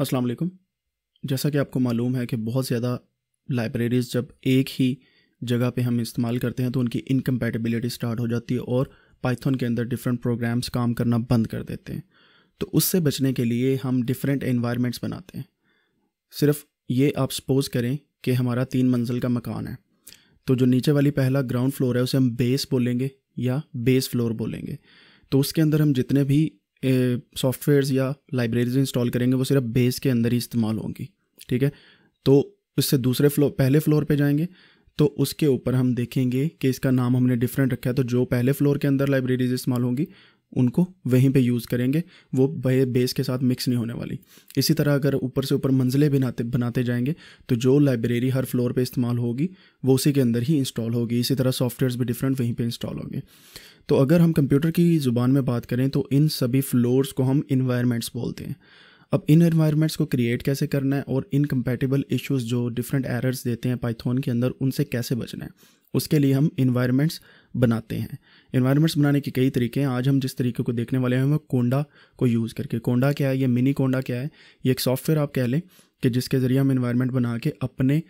अस्सलाम वालेकुम जैसा कि आपको मालूम है कि बहुत ज़्यादा लाइब्रेरीज़ जब एक ही जगह पे हम इस्तेमाल करते हैं तो उनकी इनकम्पैटिबिलिटी स्टार्ट हो जाती है और पाइथन के अंदर डिफरेंट प्रोग्राम्स काम करना बंद कर देते हैं तो उससे बचने के लिए हम डिफरेंट इन्वायरमेंट्स बनाते हैं सिर्फ ये आप सपोज़ करें कि हमारा तीन मंजिल का मकान है तो जो नीचे वाली पहला ग्राउंड फ्लोर है उसे हम बेस बोलेंगे या बेस फ्लोर बोलेंगे तो उसके अंदर हम जितने भी सॉफ्टवेयर्स या लाइब्रेरीज इंस्टॉल करेंगे वो सिर्फ बेस के अंदर ही इस्तेमाल होंगी ठीक है तो इससे दूसरे फ्लोर पहले फ्लोर पे जाएंगे तो उसके ऊपर हम देखेंगे कि इसका नाम हमने डिफरेंट रखा है तो जो पहले फ्लोर के अंदर लाइब्रेरीज इस्तेमाल होंगी उनको वहीं पे यूज़ करेंगे वो बेस के साथ मिक्स नहीं होने वाली इसी तरह अगर ऊपर से ऊपर मंजिलें बनाते बनाते जाएंगे तो जो लाइब्रेरी हर फ्लोर पे इस्तेमाल होगी वो उसी के अंदर ही इंस्टॉल होगी इसी तरह सॉफ्टवेयर्स भी डिफरेंट वहीं पे इंस्टॉल होंगे तो अगर हम कंप्यूटर की ज़ुबान में बात करें तो इन सभी फ्लोर्स को हम इन्वायरमेंट्स बोलते हैं अब इन इन्वायरमेंट्स को क्रिएट कैसे करना है और इनकम्पैटिबल इश्यूज जो डिफरेंट एरर्स देते हैं पाइथन के अंदर उनसे कैसे बचना है उसके लिए हम इन्वायरमेंट्स बनाते हैं इन्वायरमेंट्स बनाने के कई तरीके हैं आज हम जिस तरीके को देखने वाले हैं वो कोंडा को यूज़ करके कोंडा क्या है ये मिनी कोंडा क्या है ये एक सॉफ्टवेयर आप कह लें कि जिसके ज़रिए हम इन्वायरमेंट बना के अपने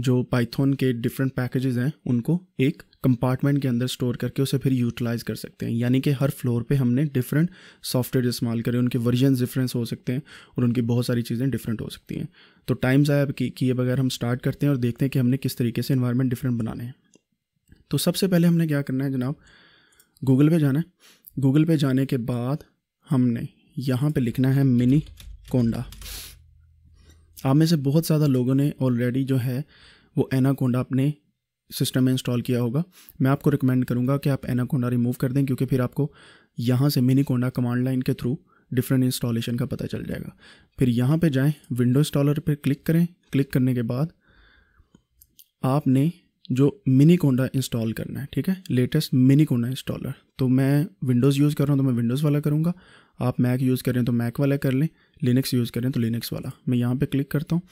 जो पाइथन के डिफरेंट पैकेजेस हैं उनको एक कंपार्टमेंट के अंदर स्टोर करके उसे फिर यूटिलाइज़ कर सकते हैं यानी कि हर फ्लोर पे हमने डिफरेंट सॉफ्टवेयर इस्तेमाल करें उनके वर्जन डिफरेंस हो सकते हैं और उनकी बहुत सारी चीज़ें डिफरेंट हो सकती हैं तो टाइम कि किए बगैर हम स्टार्ट करते हैं और देखते हैं कि हमने किस तरीके से इन्वायरमेंट डिफरेंट बनाने हैं तो सबसे पहले हमने क्या करना है जनाब गूगल पे जाना है गूगल पे जाने के बाद हमने यहाँ पे लिखना है मिनी कोंडा आप में से बहुत ज़्यादा लोगों ने ऑलरेडी जो है वो एनाकोंडा अपने सिस्टम में इंस्टॉल किया होगा मैं आपको रिकमेंड करूँगा कि आप एनाकोंडा रिमूव कर दें क्योंकि फिर आपको यहाँ से मिनी कोंडा कमांड लाइन के थ्रू डिफरेंट इंस्टॉलेशन का पता चल जाएगा फिर यहाँ पे जाएं विंडो इंस्टॉलर पर क्लिक करें क्लिक करने के बाद आपने जो मिनी कोंडा इंस्टॉल करना है ठीक है लेटेस्ट मिनी कोंडा इंस्टॉलर तो मैं विंडोज़ यूज़ कर रहा हूँ तो मैं विंडोज़ वाला करूँगा आप मैक यूज़ करें तो मैक वाला कर लें लिनक्स यूज़ करें तो लिनक्स वाला मैं यहाँ पे क्लिक करता हूँ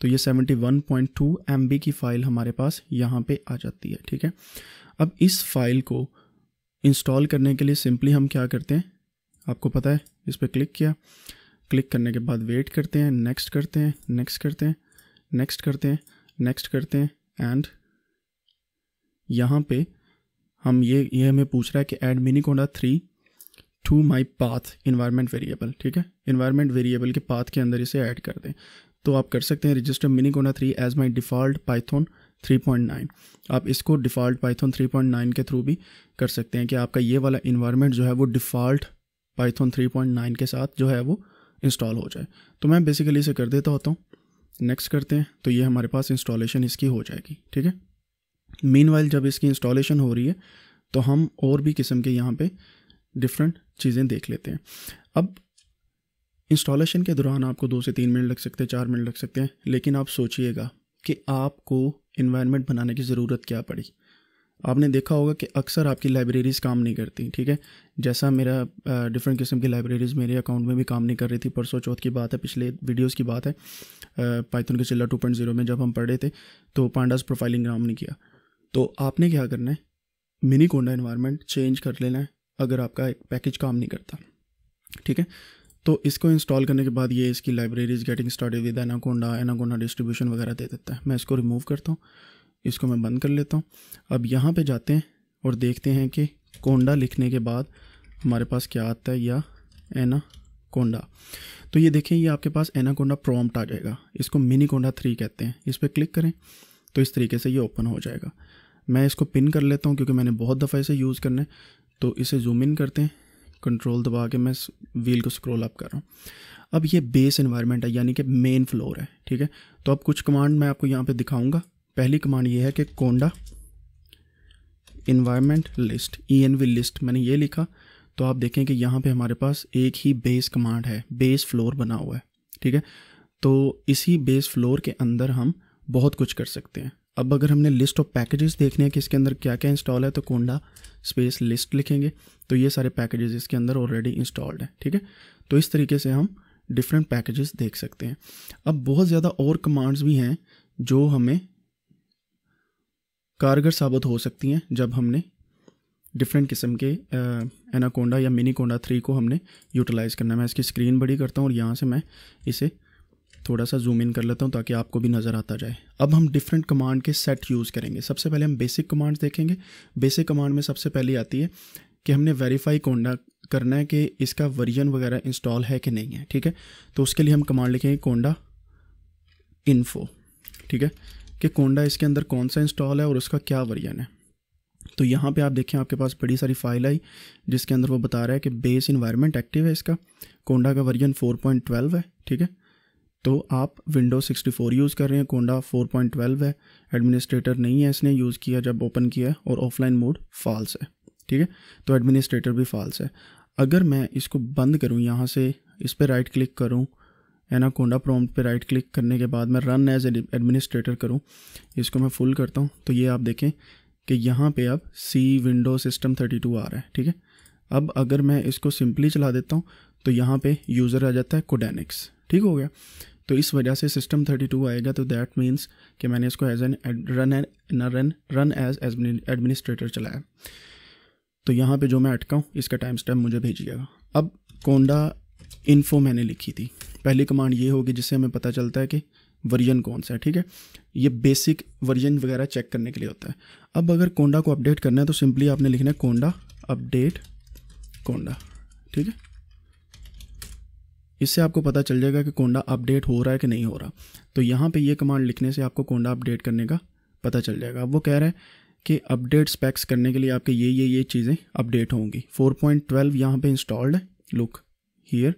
तो ये 71.2 MB की फ़ाइल हमारे पास यहाँ पे आ जाती है ठीक है अब इस फाइल को इंस्टॉल करने के लिए सिंपली हम क्या करते हैं आपको पता है इस पर क्लिक किया क्लिक करने के बाद वेट करते हैं नेक्स्ट करते हैं नेक्स्ट करते हैं नेक्स्ट करते हैं नेक्स्ट करते हैं एंड यहाँ पे हम ये ये हमें पूछ रहा है कि add Miniconda three to my path environment variable ठीक है इन्वायरमेंट वेरिएबल के पाथ के अंदर इसे ऐड कर दें तो आप कर सकते हैं register Miniconda three as my default Python 3.9 आप इसको डिफ़ॉल्ट पाइथन 3.9 के थ्रू भी कर सकते हैं कि आपका ये वाला इन्वायरमेंट जो है वो डिफ़ॉल्ट पाइथन 3.9 के साथ जो है वो इंस्टॉल हो जाए तो मैं बेसिकली इसे कर देता होता हूँ नेक्स्ट करते हैं तो ये हमारे पास इंस्टॉलेशन इसकी हो जाएगी ठीक है मेन जब इसकी इंस्टॉलेशन हो रही है तो हम और भी किस्म के यहाँ पे डिफरेंट चीज़ें देख लेते हैं अब इंस्टॉलेशन के दौरान आपको दो से तीन मिनट लग सकते हैं चार मिनट लग सकते हैं लेकिन आप सोचिएगा कि आपको इन्वायरमेंट बनाने की ज़रूरत क्या पड़ी आपने देखा होगा कि अक्सर आपकी लाइब्रेरीज़ काम नहीं करती ठीक है जैसा मेरा डिफरेंट किस्म की लाइब्रेरीज़ मेरे अकाउंट में भी काम नहीं कर रही थी परसों चौथ की बात है पिछले वीडियोस की बात है पाइथन के चिल्ला 2.0 में जब हम पढ़े थे तो पांडास प्रोफाइलिंग काम नहीं किया तो आपने क्या करना है मिनी कोंडा इन्वायरमेंट चेंज कर लेना है अगर आपका एक पैकेज काम नहीं करता ठीक है तो इसको इंस्टॉल करने के बाद ये इसकी library is getting started with Anaconda Anaconda distribution वगैरह दे देता है मैं इसको रिमूव करता हूँ इसको मैं बंद कर लेता हूँ अब यहाँ पे जाते हैं और देखते हैं कि कोंडा लिखने के बाद हमारे पास क्या आता है या एना कोंडा तो ये देखें ये आपके पास एनाकोंडा प्रॉम्प्ट आ जाएगा इसको मिनी कोंडा थ्री कहते हैं इस पर क्लिक करें तो इस तरीके से ये ओपन हो जाएगा मैं इसको पिन कर लेता हूँ क्योंकि मैंने बहुत दफ़ा इसे यूज़ करना है तो इसे जूम इन करते हैं कंट्रोल दबा के मैं व्हील को स्क्रोल अप कर रहा हूँ अब ये बेस इन्वायरमेंट है यानी कि मेन फ्लोर है ठीक है तो अब कुछ कमांड मैं आपको यहाँ पे दिखाऊंगा पहली कमांड ये है कि conda environment list E N V list मैंने ये लिखा तो आप देखें कि यहाँ पे हमारे पास एक ही बेस कमांड है बेस फ्लोर बना हुआ है ठीक है तो इसी बेस फ्लोर के अंदर हम बहुत कुछ कर सकते हैं अब अगर हमने लिस्ट ऑफ पैकेजेस देखने हैं कि इसके अंदर क्या क्या इंस्टॉल है तो कोंडा स्पेस लिस्ट लिखेंगे तो ये सारे पैकेजेस इसके अंदर ऑलरेडी इंस्टॉल्ड हैं ठीक है तो इस तरीके से हम डिफरेंट पैकेजेस देख सकते हैं अब बहुत ज़्यादा और कमांड्स भी हैं जो हमें कारगर साबित हो सकती हैं जब हमने डिफरेंट किस्म के एनाकोंडा या मिनी कोंडा थ्री को हमने यूटिलाइज़ करना है मैं इसकी स्क्रीन बड़ी करता हूँ और यहाँ से मैं इसे थोड़ा सा जूम इन कर लेता हूँ ताकि आपको भी नज़र आता जाए अब हम डिफरेंट कमांड के सेट यूज़ करेंगे सबसे पहले हम बेसिक कमांड्स देखेंगे बेसिक कमांड में सबसे पहले आती है कि हमने वेरीफाई कोंडा करना है कि इसका वर्जन वगैरह इंस्टॉल है कि नहीं है ठीक है तो उसके लिए हम कमांड लिखेंगे कोंडा इन्फो ठीक है कि कोंडा इसके अंदर कौन सा इंस्टॉल है और उसका क्या वर्जन है तो यहाँ पे आप देखें आपके पास बड़ी सारी फाइल आई जिसके अंदर वो बता रहा है कि बेस इन्वायरमेंट एक्टिव है इसका कोंडा का वर्जन 4.12 है ठीक है तो आप विंडो 64 यूज़ कर रहे हैं कोंडा 4.12 है एडमिनिस्ट्रेटर नहीं है इसने यूज़ किया जब ओपन किया और ऑफलाइन मोड फॉल्स है ठीक है तो एडमिनिस्ट्रेटर भी फॉल्स है अगर मैं इसको बंद करूँ यहाँ से इस पर राइट क्लिक करूँ कोंडा प्रॉम्प्ट पे राइट क्लिक करने के बाद मैं रन एज एडमिनिस्ट्रेटर करूँ इसको मैं फुल करता हूँ तो ये आप देखें कि यहाँ पर अब सी विंडो सिस्टम थर्टी आ रहा है ठीक है अब अगर मैं इसको सिंपली चला देता हूँ तो यहाँ पे यूज़र आ जाता है कोडेनिक्स ठीक हो गया तो इस वजह से सिस्टम 32 आएगा तो दैट मीन्स कि मैंने इसको as an run an run run as administrator चलाया तो यहाँ पे जो मैं अटका हूँ इसका टाइम स्टैम मुझे भेजिएगा अब कोंडा इन्फो मैंने लिखी थी पहली कमांड ये होगी जिससे हमें पता चलता है कि वर्जन कौन सा है ठीक है ये बेसिक वर्जन वगैरह चेक करने के लिए होता है अब अगर कोंडा को अपडेट करना है तो सिंपली आपने लिखना है कोंडा अपडेट कोंडा ठीक है इससे आपको पता चल जाएगा कि कोंडा अपडेट हो रहा है कि नहीं हो रहा तो यहाँ पे ये कमांड लिखने से आपको कोंडा अपडेट करने का पता चल जाएगा अब वो कह रहे हैं कि अपडेट स्पेक्स करने के लिए आपके ये ये ये चीज़ें अपडेट होंगी 4.12 पॉइंट ट्वेल्व यहाँ पर इंस्टॉल्ड है लुक हीयर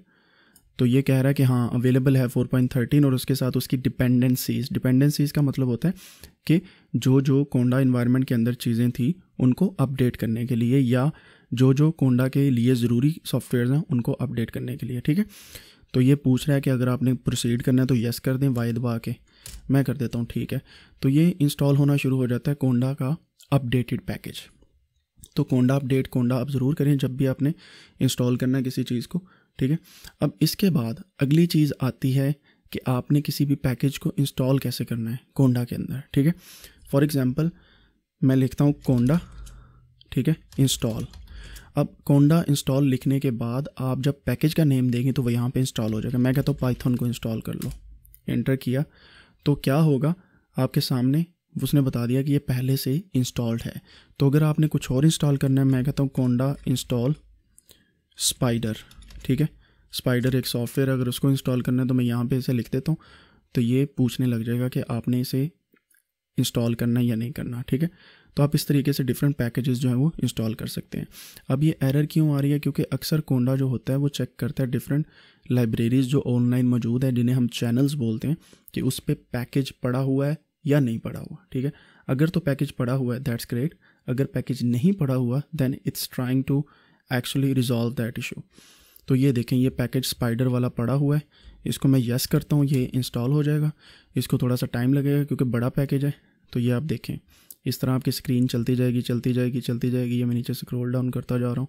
तो ये कह रहा है कि हाँ अवेलेबल है 4.13 और उसके साथ उसकी डिपेंडेंसीज डिपेंडेंसीज का मतलब होता है कि जो जो कोंडा इन्वायरमेंट के अंदर चीज़ें थी उनको अपडेट करने के लिए या जो जो कोंडा के लिए ज़रूरी सॉफ्टवेयर हैं उनको अपडेट करने के लिए ठीक है तो ये पूछ रहा है कि अगर आपने प्रोसीड करना है तो यस कर दें वाई दबा के मैं कर देता हूँ ठीक है तो ये इंस्टॉल होना शुरू हो जाता है कोंडा का अपडेटेड पैकेज तो कोंडा अपडेट कोंडा आप ज़रूर करें जब भी आपने इंस्टॉल करना है किसी चीज़ को ठीक है अब इसके बाद अगली चीज़ आती है कि आपने किसी भी पैकेज को इंस्टॉल कैसे करना है कोंडा के अंदर ठीक है फॉर एग्ज़ाम्पल मैं लिखता हूँ कोंडा ठीक है इंस्टॉल अब कोंडा इंस्टॉल लिखने के बाद आप जब पैकेज का नेम देंगे तो वह यहाँ पे इंस्टॉल हो जाएगा मैं कहता हूँ पाइथन को इंस्टॉल कर लो एंटर किया तो क्या होगा आपके सामने उसने बता दिया कि ये पहले से इंस्टॉल्ड है तो अगर आपने कुछ और इंस्टॉल करना है मैं कहता हूँ कोंडा इंस्टॉल स्पाइडर ठीक है स्पाइडर एक सॉफ्टवेयर अगर उसको इंस्टॉल करना है तो मैं यहाँ पे इसे लिख देता हूँ तो ये पूछने लग जाएगा कि आपने इसे इंस्टॉल करना है या नहीं करना ठीक है तो आप इस तरीके से डिफरेंट पैकेजेस जो हैं वो इंस्टॉल कर सकते हैं अब ये एरर क्यों आ रही है क्योंकि अक्सर कोंडा जो होता है वो चेक करता है डिफरेंट लाइब्रेरीज़ जो ऑनलाइन मौजूद है जिन्हें हम चैनल्स बोलते हैं कि उस पर पैकेज पड़ा हुआ है या नहीं पड़ा हुआ ठीक है अगर तो पैकेज पड़ा हुआ है दैट्स ग्रेट अगर पैकेज नहीं पड़ा हुआ then it's trying to actually resolve that issue तो ये देखें ये पैकेज स्पाइडर वाला पड़ा हुआ है इसको मैं यस करता हूँ ये इंस्टॉल हो जाएगा इसको थोड़ा सा टाइम लगेगा क्योंकि बड़ा पैकेज है तो ये आप देखें इस तरह आपकी स्क्रीन चलती जाएगी चलती जाएगी चलती जाएगी ये मैं नीचे स्क्रोल डाउन करता जा रहा हूँ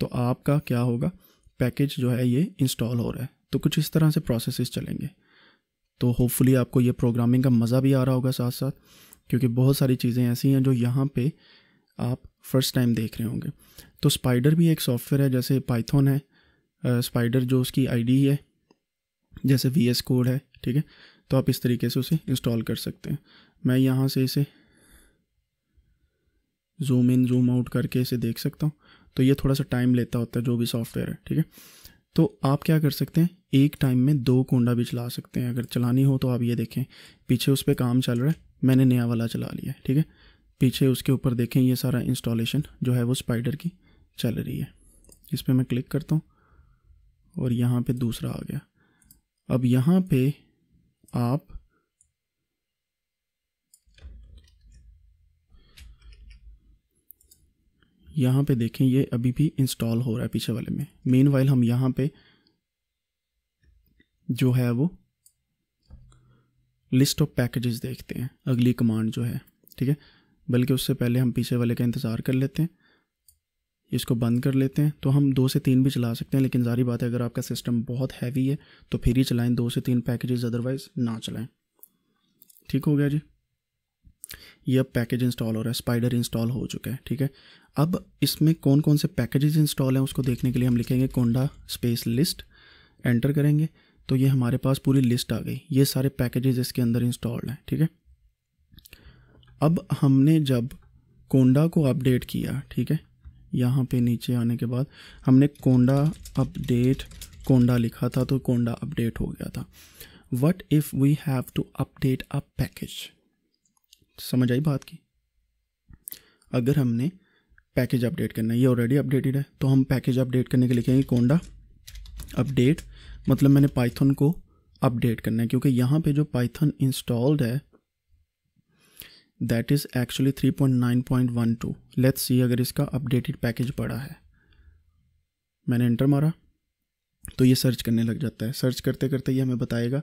तो आपका क्या होगा पैकेज जो है ये इंस्टॉल हो रहा है तो कुछ इस तरह से प्रोसेसेस चलेंगे तो होपफुली आपको ये प्रोग्रामिंग का मज़ा भी आ रहा होगा साथ साथ क्योंकि बहुत सारी चीज़ें ऐसी हैं जो यहाँ पे आप फर्स्ट टाइम देख रहे होंगे तो स्पाइडर भी एक सॉफ्टवेयर है जैसे पाइथन है स्पाइडर जो उसकी आईडी है जैसे वी कोड है ठीक है तो आप इस तरीके से उसे इंस्टॉल कर सकते हैं मैं यहाँ से इसे जूम इन जूम आउट करके इसे देख सकता हूँ तो ये थोड़ा सा टाइम लेता होता है जो भी सॉफ्टवेयर है ठीक है तो आप क्या कर सकते हैं एक टाइम में दो कोंडा भी चला सकते हैं अगर चलानी हो तो आप ये देखें पीछे उस पर काम चल रहा है मैंने नया वाला चला लिया है ठीक है पीछे उसके ऊपर देखें ये सारा इंस्टॉलेशन जो है वो स्पाइडर की चल रही है इस पर मैं क्लिक करता हूँ और यहाँ पे दूसरा आ गया अब यहाँ पे आप यहाँ पे देखें ये अभी भी इंस्टॉल हो रहा है पीछे वाले में मेन वाइल हम यहाँ पे जो है वो लिस्ट ऑफ पैकेजेस देखते हैं अगली कमांड जो है ठीक है बल्कि उससे पहले हम पीछे वाले का इंतज़ार कर लेते हैं इसको बंद कर लेते हैं तो हम दो से तीन भी चला सकते हैं लेकिन जारी बात है अगर आपका सिस्टम बहुत हैवी है तो फिर ही चलाएं दो से तीन पैकेजेस अदरवाइज़ ना चलाएं ठीक हो गया जी ये अब पैकेज इंस्टॉल हो रहा है स्पाइडर इंस्टॉल हो चुका है ठीक है अब इसमें कौन कौन से पैकेजेस इंस्टॉल हैं उसको देखने के लिए हम लिखेंगे कोंडा स्पेस लिस्ट एंटर करेंगे तो ये हमारे पास पूरी लिस्ट आ गई ये सारे पैकेजेस इसके अंदर इंस्टॉल्ड हैं ठीक है अब हमने जब कोंडा को अपडेट किया ठीक है यहाँ पे नीचे आने के बाद हमने कोंडा अपडेट कोंडा लिखा था तो कोंडा अपडेट हो गया था what if we have to update a package समझ आई बात की अगर हमने पैकेज अपडेट करना है ये ऑलरेडी अपडेटेड है तो हम पैकेज अपडेट करने के लिखेंगे कोंडा अपडेट मतलब मैंने पाइथन को अपडेट करना है क्योंकि यहाँ पे जो पाइथन इंस्टॉल्ड है that is actually 3.9.12 let's see अगर इसका अपडेटेड पैकेज पड़ा है मैंने इंटर मारा तो ये सर्च करने लग जाता है सर्च करते करते ये हमें बताएगा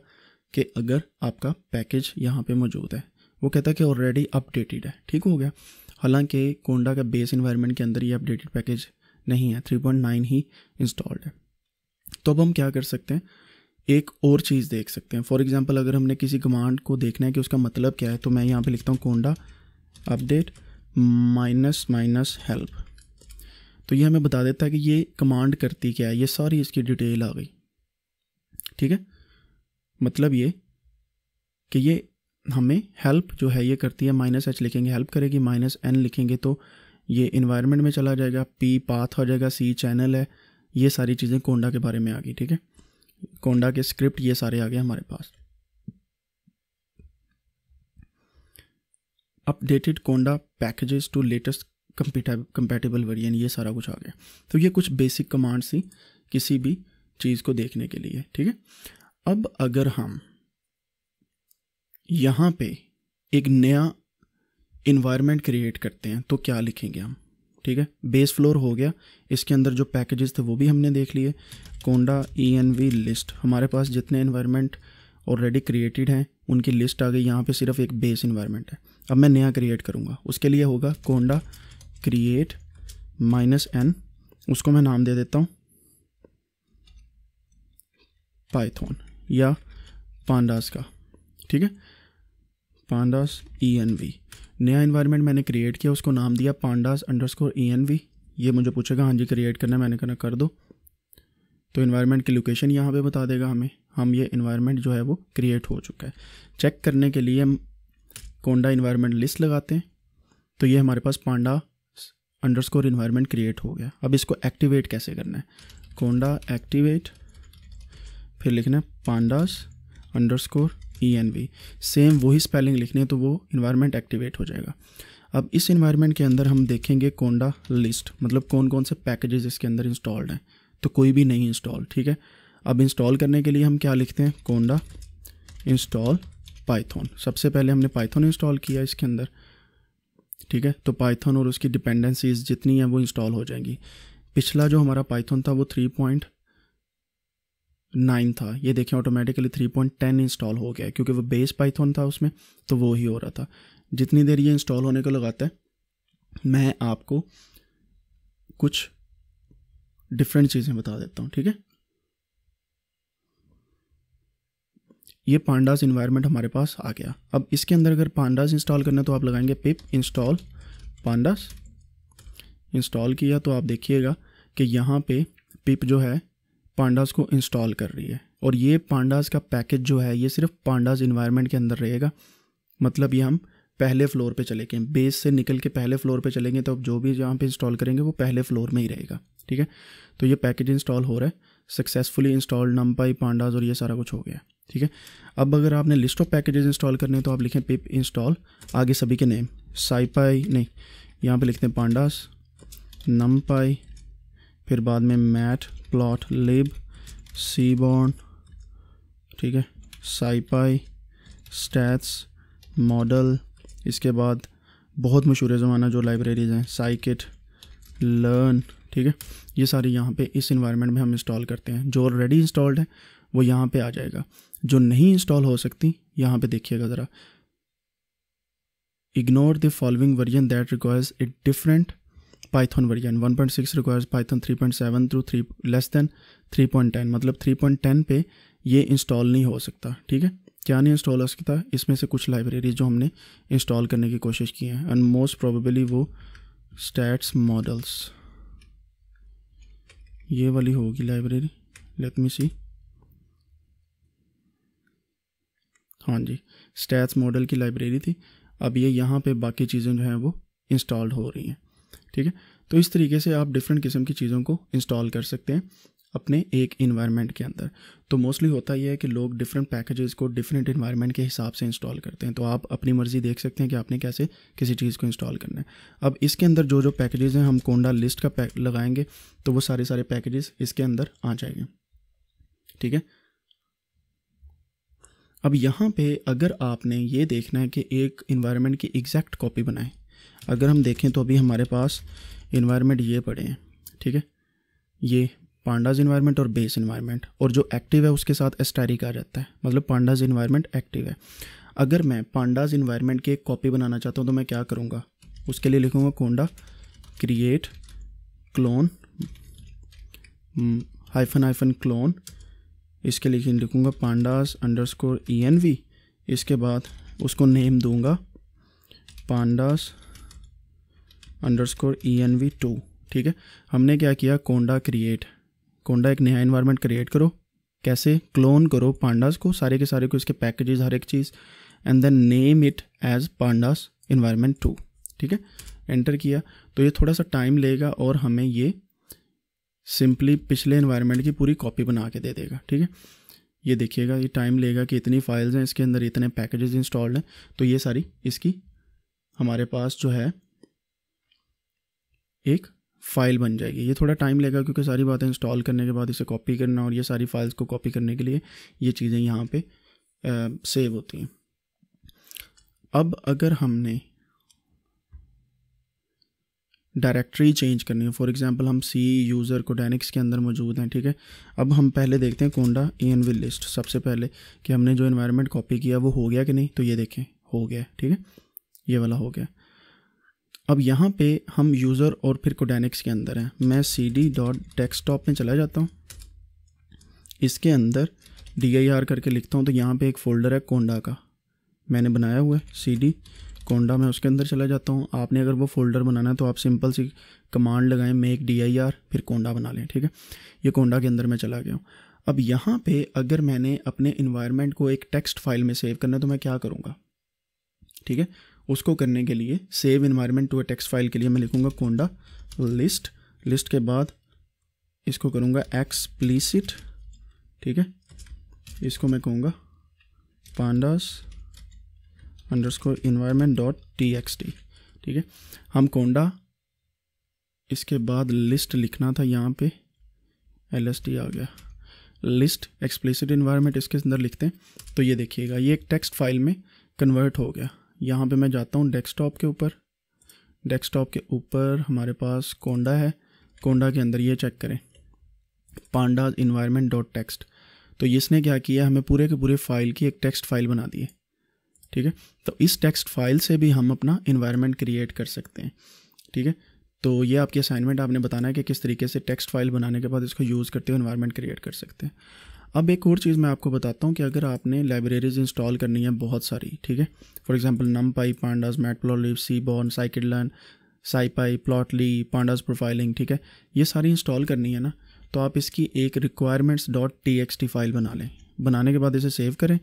कि अगर आपका पैकेज यहाँ पे मौजूद है वो कहता है कि ऑलरेडी अपडेटेड है ठीक हो गया हालांकि कोंडा का बेस इन्वायरमेंट के अंदर ये अपडेटेड पैकेज नहीं है 3.9 ही इंस्टॉल्ड है तो अब हम क्या कर सकते हैं एक और चीज़ देख सकते हैं फॉर एग्जांपल अगर हमने किसी कमांड को देखना है कि उसका मतलब क्या है तो मैं यहाँ पे लिखता हूँ conda update minus minus help तो ये हमें बता देता है कि ये कमांड करती क्या है ये सारी इसकी डिटेल आ गई ठीक है मतलब ये कि ये हमें हेल्प जो है ये करती है माइनस एच लिखेंगे हेल्प करेगी माइनस एन लिखेंगे तो ये इन्वायरमेंट में चला जाएगा पी पाथ हो जाएगा सी चैनल है ये सारी चीज़ें कोंडा के बारे में आ गई ठीक है कोंडा के स्क्रिप्ट ये सारे आ गए हमारे पास updated conda packages to latest compatible version ये सारा कुछ आ गया तो ये कुछ बेसिक कमांड्स थी किसी भी चीज़ को देखने के लिए ठीक है अब अगर हम यहाँ पे एक नया इन्वायरमेंट क्रिएट करते हैं तो क्या लिखेंगे हम ठीक है बेस फ्लोर हो गया इसके अंदर जो पैकेजेस थे वो भी हमने देख लिए conda E N V list हमारे पास जितने इन्वायरमेंट ऑलरेडी क्रिएटेड हैं उनकी लिस्ट आ गई यहाँ पे सिर्फ एक बेस इन्वायरमेंट है अब मैं नया क्रिएट करूँगा उसके लिए होगा कोंडा क्रिएट माइनस एन उसको मैं नाम दे देता हूँ पाइथन या पांडास का ठीक है पांडास ई एन वी नया इन्वायरमेंट मैंने क्रिएट किया उसको नाम दिया pandas underscore E N V ये मुझे पूछेगा हाँ जी क्रिएट करना है मैंने करना कर दो तो इन्वायरमेंट की लोकेशन यहाँ पे बता देगा हमें हम ये इन्वायरमेंट जो है वो क्रिएट हो चुका है चेक करने के लिए हम कोंडा इन्वायरमेंट लिस्ट लगाते हैं तो ये हमारे पास panda underscore environment create हो गया अब इसको एक्टिवेट कैसे करना है कोंडा एक्टिवेट फिर लिखना है pandas underscore E N V same वही स्पेलिंग लिखने तो वो इन्वायरमेंट एक्टिवेट हो जाएगा अब इस इन्वायरमेंट के अंदर हम देखेंगे कोंडा लिस्ट मतलब कौन कौन से पैकेजेस इसके अंदर इंस्टॉल्ड हैं तो कोई भी नहीं इंस्टॉल ठीक है अब इंस्टॉल करने के लिए हम क्या लिखते हैं कोंडा इंस्टॉल पाइथन सबसे पहले हमने पाइथन इंस्टॉल किया इसके अंदर ठीक है तो पाइथन और उसकी डिपेंडेंसीज जितनी हैं वो इंस्टॉल हो जाएंगी पिछला जो हमारा पाइथन था वो थ्री पॉइंट नाइन था ये देखें automatically three point ten install हो गया क्योंकि वो बेस पाइथन था उसमें तो वो ही हो रहा था जितनी देर ये इंस्टॉल होने को लगाता है मैं आपको कुछ डिफरेंट चीज़ें बता देता हूँ ठीक है ये पांडास इन्वायरमेंट हमारे पास आ गया अब इसके अंदर अगर पांडास इंस्टॉल करना तो आप लगाएंगे पिप इंस्टॉल पांडास इंस्टॉल किया तो आप देखिएगा कि यहाँ पे पिप जो है पांडास को इंस्टॉल कर रही है और ये पांडास का पैकेज जो है ये सिर्फ पांडास इन्वायरमेंट के अंदर रहेगा मतलब ये हम पहले फ्लोर पे चले गए बेस से निकल के पहले फ्लोर पे चलेंगे तो अब जो भी जहाँ पे इंस्टॉल करेंगे वो पहले फ्लोर में ही रहेगा ठीक है तो ये पैकेज इंस्टॉल हो रहा है सक्सेसफुली इंस्टॉल नम्पाई पांडास और ये सारा कुछ हो गया ठीक है अब अगर आपने लिस्ट ऑफ पैकेजेस इंस्टॉल करने हैं तो आप लिखें पिप इंस्टॉल आगे सभी के नेम साईपाई नहीं यहाँ पर लिखते हैं पांडास नम्पाई फिर बाद में मैट प्लॉट लिब बॉन ठीक है साइपाई स्टैट्स मॉडल इसके बाद बहुत मशहूर ज़माना जो लाइब्रेरीज़ हैं साइकिट लर्न ठीक है ये सारी यहाँ पे इस इन्वायरमेंट में हम इंस्टॉल करते हैं जो ऑलरेडी इंस्टॉल्ड है वो यहाँ पे आ जाएगा जो नहीं इंस्टॉल हो सकती यहाँ पे देखिएगा ज़रा ignore the following version that requires a different Python version 1.6 requires Python 3.7 through three less than 3.10 मतलब 3.10 पे ये इंस्टॉल नहीं हो सकता ठीक है क्या नहीं इंस्टॉल हो सकता इसमें से कुछ लाइब्रेरी जो हमने इंस्टॉल करने की कोशिश की है एंड मोस्ट प्रोबेबली वो स्टैट्स मॉडल्स ये वाली होगी लाइब्रेरी लेट मी सी हाँ जी स्टैट्स मॉडल की लाइब्रेरी थी अब ये यहाँ पे बाकी चीज़ें जो हैं वो इंस्टॉल्ड हो रही हैं ठीक है तो इस तरीके से आप डिफरेंट किस्म की चीज़ों को इंस्टॉल कर सकते हैं अपने एक इन्वायरमेंट के अंदर तो मोस्टली होता यह है कि लोग डिफरेंट पैकेजेस को डिफरेंट इन्वायरमेंट के हिसाब से इंस्टॉल करते हैं तो आप अपनी मर्ज़ी देख सकते हैं कि आपने कैसे किसी चीज़ को इंस्टॉल करना है अब इसके अंदर जो जो पैकेजेस हैं हम कोंडा लिस्ट का पैक लगाएंगे तो वो सारे सारे पैकेजेस इसके अंदर आ जाएंगे ठीक है अब यहाँ पे अगर आपने ये देखना है कि एक इन्वायरमेंट की एग्जैक्ट कॉपी बनाएं अगर हम देखें तो अभी हमारे पास इन्वायरमेंट ये पड़े हैं ठीक है ये पांडाज इन्वायरमेंट और बेस इन्वायरमेंट और जो एक्टिव है उसके साथ एस्टेरिक आ जाता है मतलब पांडाज इन्वायरमेंट एक्टिव है अगर मैं पांडाज इन्वायरमेंट की एक कॉपी बनाना चाहता हूँ तो मैं क्या करूँगा उसके लिए लिखूँगा conda create clone hyphen hyphen clone इसके लिए लिखूँगा pandas underscore E N V इसके बाद उसको नेम दूँगा pandas underscore E N V two ठीक है हमने क्या किया कोंडा क्रिएट कोंडा एक नया इन्वायरमेंट क्रिएट करो कैसे क्लोन करो पांडास को सारे के सारे को इसके पैकेजेस हर एक चीज़ and then name it as pandas environment two ठीक है एंटर किया तो ये थोड़ा सा टाइम लेगा और हमें ये सिंपली पिछले इन्वायरमेंट की पूरी कॉपी बना के दे देगा ठीक है ये देखिएगा ये टाइम लेगा कि इतनी फाइल्स हैं इसके अंदर इतने पैकेजेस इंस्टॉल्ड हैं तो ये सारी इसकी हमारे पास जो है एक फ़ाइल बन जाएगी ये थोड़ा टाइम लेगा क्योंकि सारी बातें इंस्टॉल करने के बाद इसे कॉपी करना और ये सारी फाइल्स को कॉपी करने के लिए ये चीज़ें यहाँ पे सेव होती हैं अब अगर हमने डायरेक्टरी चेंज करनी है फॉर एग्जांपल हम सी यूज़र को डायनिक्स के अंदर मौजूद हैं ठीक है अब हम पहले देखते हैं conda A N will list सबसे पहले कि हमने जो इन्वायरमेंट कॉपी किया वो हो गया कि नहीं तो ये देखें हो गया ठीक है ये वाला हो गया अब यहाँ पे हम यूज़र और फिर कोडेनिक्स के अंदर हैं मैं सी डी डॉट डेस्कटॉप में चला जाता हूँ इसके अंदर डी आई आर करके लिखता हूँ तो यहाँ पे एक फ़ोल्डर है कोंडा का मैंने बनाया हुआ है सी डी कोंडा मैं उसके अंदर चला जाता हूँ आपने अगर वो फोल्डर बनाना है तो आप सिंपल सी कमांड लगाएं मेक डी आई आर फिर कोंडा बना लें ठीक है ये कोंडा के अंदर मैं चला गया हूँ अब यहाँ पे अगर मैंने अपने इन्वायरमेंट को एक टेक्स्ट फाइल में सेव करना है तो मैं क्या करूँगा ठीक है उसको करने के लिए save environment to a text file के लिए मैं लिखूँगा कोंडा लिस्ट लिस्ट के बाद इसको करूँगा एक्सप्लिसिट ठीक है इसको मैं कहूँगा pandas underscore environment dot T X T ठीक है हम कोंडा इसके बाद लिस्ट लिखना था यहाँ पे एल एस टी आ गया लिस्ट एक्सप्लिसिट इन्वायरमेंट इसके अंदर लिखते हैं तो ये देखिएगा ये एक टेक्स्ट फाइल में कन्वर्ट हो गया यहाँ पे मैं जाता हूँ डेस्कटॉप के ऊपर डेस्कटॉप के ऊपर हमारे पास कोंडा है कोंडा के अंदर ये चेक करें पांडा इन्वायरमेंट डॉट टेक्स्ट तो इसने क्या किया हमें पूरे के पूरे फाइल की एक टेक्स्ट फाइल बना दी है ठीक है तो इस टेक्स्ट फाइल से भी हम अपना इन्वायरमेंट क्रिएट कर सकते हैं ठीक है तो ये आपकी असाइनमेंट आपने बताना है कि किस तरीके से टेक्स्ट फाइल बनाने के बाद इसको यूज़ करते हुए इन्वायरमेंट क्रिएट कर सकते हैं अब एक और चीज़ मैं आपको बताता हूँ कि अगर आपने लाइब्रेरीज इंस्टॉल करनी है बहुत सारी ठीक है for example NumPy pandas Seaborn scikit learn SciPy Plotly pandas profiling ठीक है ये सारी इंस्टॉल करनी है ना तो आप इसकी एक requirements dot T X T file बना लें बनाने के बाद इसे सेव करें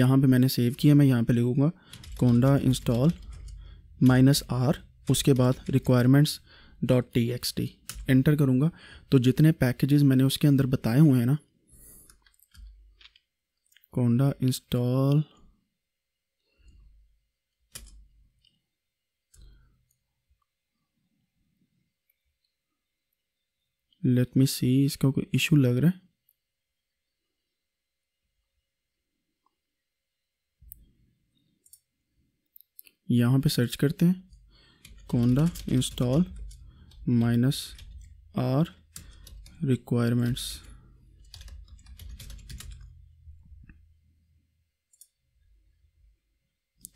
यहाँ पर मैंने सेव किया मैं यहाँ पर लिखूँगा कोंडा इंस्टॉल माइनस आर उसके बाद requirements dot T X T enter करूँगा तो जितने पैकेजेस मैंने उसके अंदर बताए हुए हैं ना conda install let me see इसका कोई इशू लग रहा है यहाँ पे सर्च करते हैं conda install minus R requirements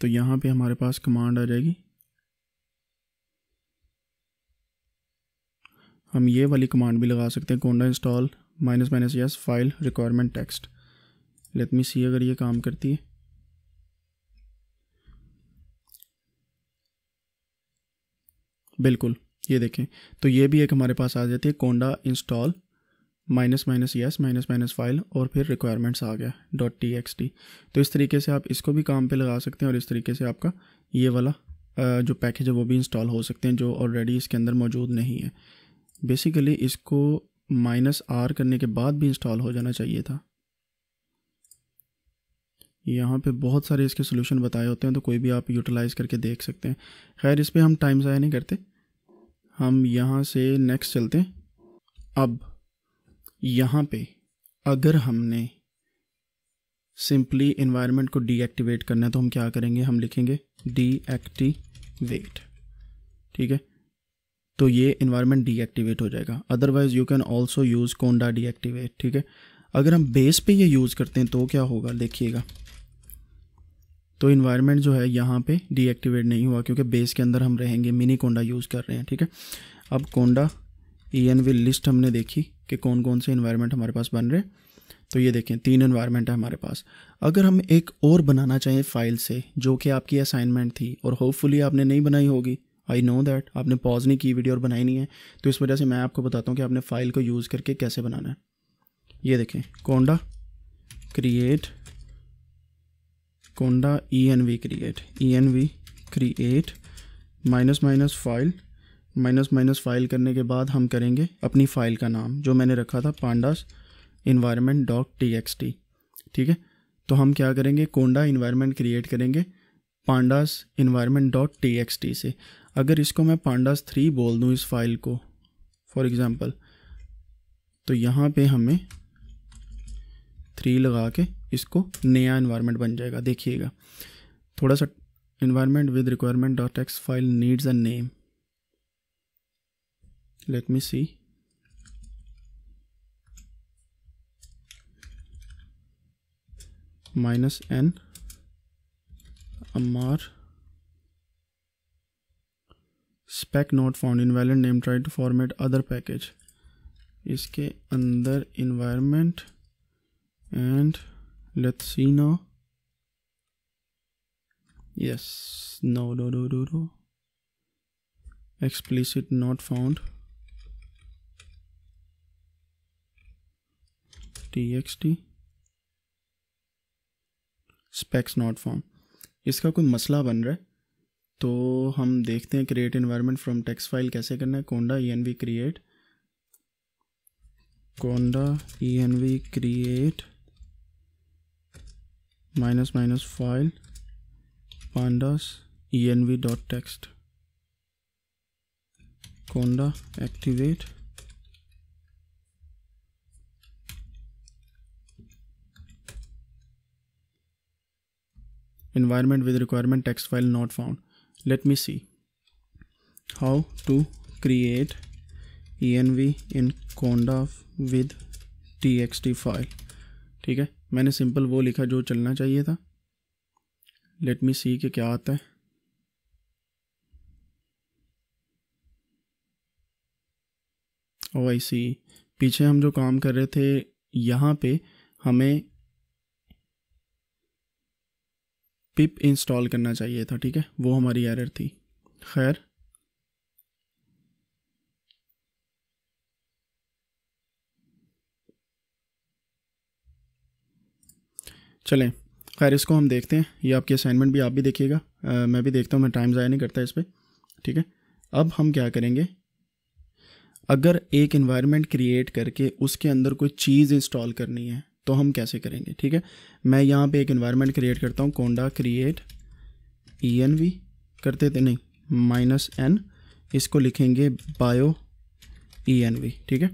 तो यहाँ पे हमारे पास कमांड आ जाएगी हम ये वाली कमांड भी लगा सकते हैं conda install minus minus yes file requirement text let me see अगर ये काम करती है बिल्कुल ये देखें तो ये भी एक हमारे पास आ जाती है conda install minus minus yes minus minus file और फिर रिक्वायरमेंट्स आ गया डॉट टी एक्स टी तो इस तरीके से आप इसको भी काम पे लगा सकते हैं और इस तरीके से आपका ये वाला जो पैकेज है वो भी इंस्टॉल हो सकते हैं जो ऑलरेडी इसके अंदर मौजूद नहीं है बेसिकली इसको माइनस आर करने के बाद भी इंस्टॉल हो जाना चाहिए था यहाँ पे बहुत सारे इसके सोल्यूशन बताए होते हैं तो कोई भी आप यूटिलाइज़ करके देख सकते हैं खैर इस पर हम टाइम ज़ाया नहीं करते हम यहाँ से नेक्स्ट चलते हैं अब यहाँ पे अगर हमने सिंपली इन्वायरमेंट को डीएक्टिवेट करना है तो हम क्या करेंगे हम लिखेंगे डीएक्टिवेट ठीक है तो ये इन्वायरमेंट डीएक्टिवेट हो जाएगा otherwise you can also use conda deactivate ठीक है अगर हम बेस पे ये यूज़ करते हैं तो क्या होगा देखिएगा तो इन्वायरमेंट जो है यहाँ पे डीएक्टिवेट नहीं हुआ क्योंकि बेस के अंदर हम रहेंगे मिनी कोंडा यूज़ कर रहे हैं ठीक है अब conda E N V list हमने देखी कि कौन कौन से इन्वायरमेंट हमारे पास बन रहे तो ये देखें तीन इन्वायरमेंट है हमारे पास अगर हम एक और बनाना चाहें फ़ाइल से जो कि आपकी असाइनमेंट थी और होपफुली आपने नहीं बनाई होगी आई नो दैट आपने पॉज नहीं की वीडियो और बनाई नहीं है तो इस वजह से मैं आपको बताता हूँ कि आपने फ़ाइल को यूज़ करके कैसे बनाना है ये देखें conda create conda E N V create E N V create minus minus file minus minus file करने के बाद हम करेंगे अपनी फ़ाइल का नाम जो मैंने रखा था pandas environment dot T X T ठीक है तो हम क्या करेंगे कोंडा इन्वायरमेंट क्रिएट करेंगे pandas environment dot T X T से अगर इसको मैं पांडास थ्री बोल दूँ इस फाइल को फॉर एग्ज़ाम्पल तो यहाँ पे हमें थ्री लगा के इसको नया इन्वायरमेंट बन जाएगा देखिएगा थोड़ा सा environment with requirement dot X file needs a name let me see minus n amar spec not found invalid name try to format other package Iske under environment and let's see now yes no no no no no explicit not found txt specs not form इसका कोई मसला बन रहा है तो हम देखते हैं create environment from text file कैसे करना है conda E N V create conda E N V create minus minus file pandas E N V dot text conda activate environment with requirement text file not found let me see how to create env in conda with txt file ठीक है मैंने simple वो लिखा जो चलना चाहिए था late me सी कि क्या आता है ओ आई सी पीछे हम जो काम कर रहे थे यहाँ पे हमें पिप इंस्टॉल करना चाहिए था ठीक है वो हमारी एरर थी खैर चलें खैर इसको हम देखते हैं ये आपकी असाइनमेंट भी आप भी देखिएगा मैं भी देखता हूँ मैं टाइम ज़ाया नहीं करता इस पर ठीक है अब हम क्या करेंगे अगर एक इन्वायरमेंट क्रिएट करके उसके अंदर कोई चीज़ इंस्टॉल करनी है तो हम कैसे करेंगे ठीक है मैं यहाँ पे एक इन्वायरमेंट क्रिएट करता हूँ conda create E N V करते थे नहीं माइनस एन इसको लिखेंगे बायो ई एन वी ठीक है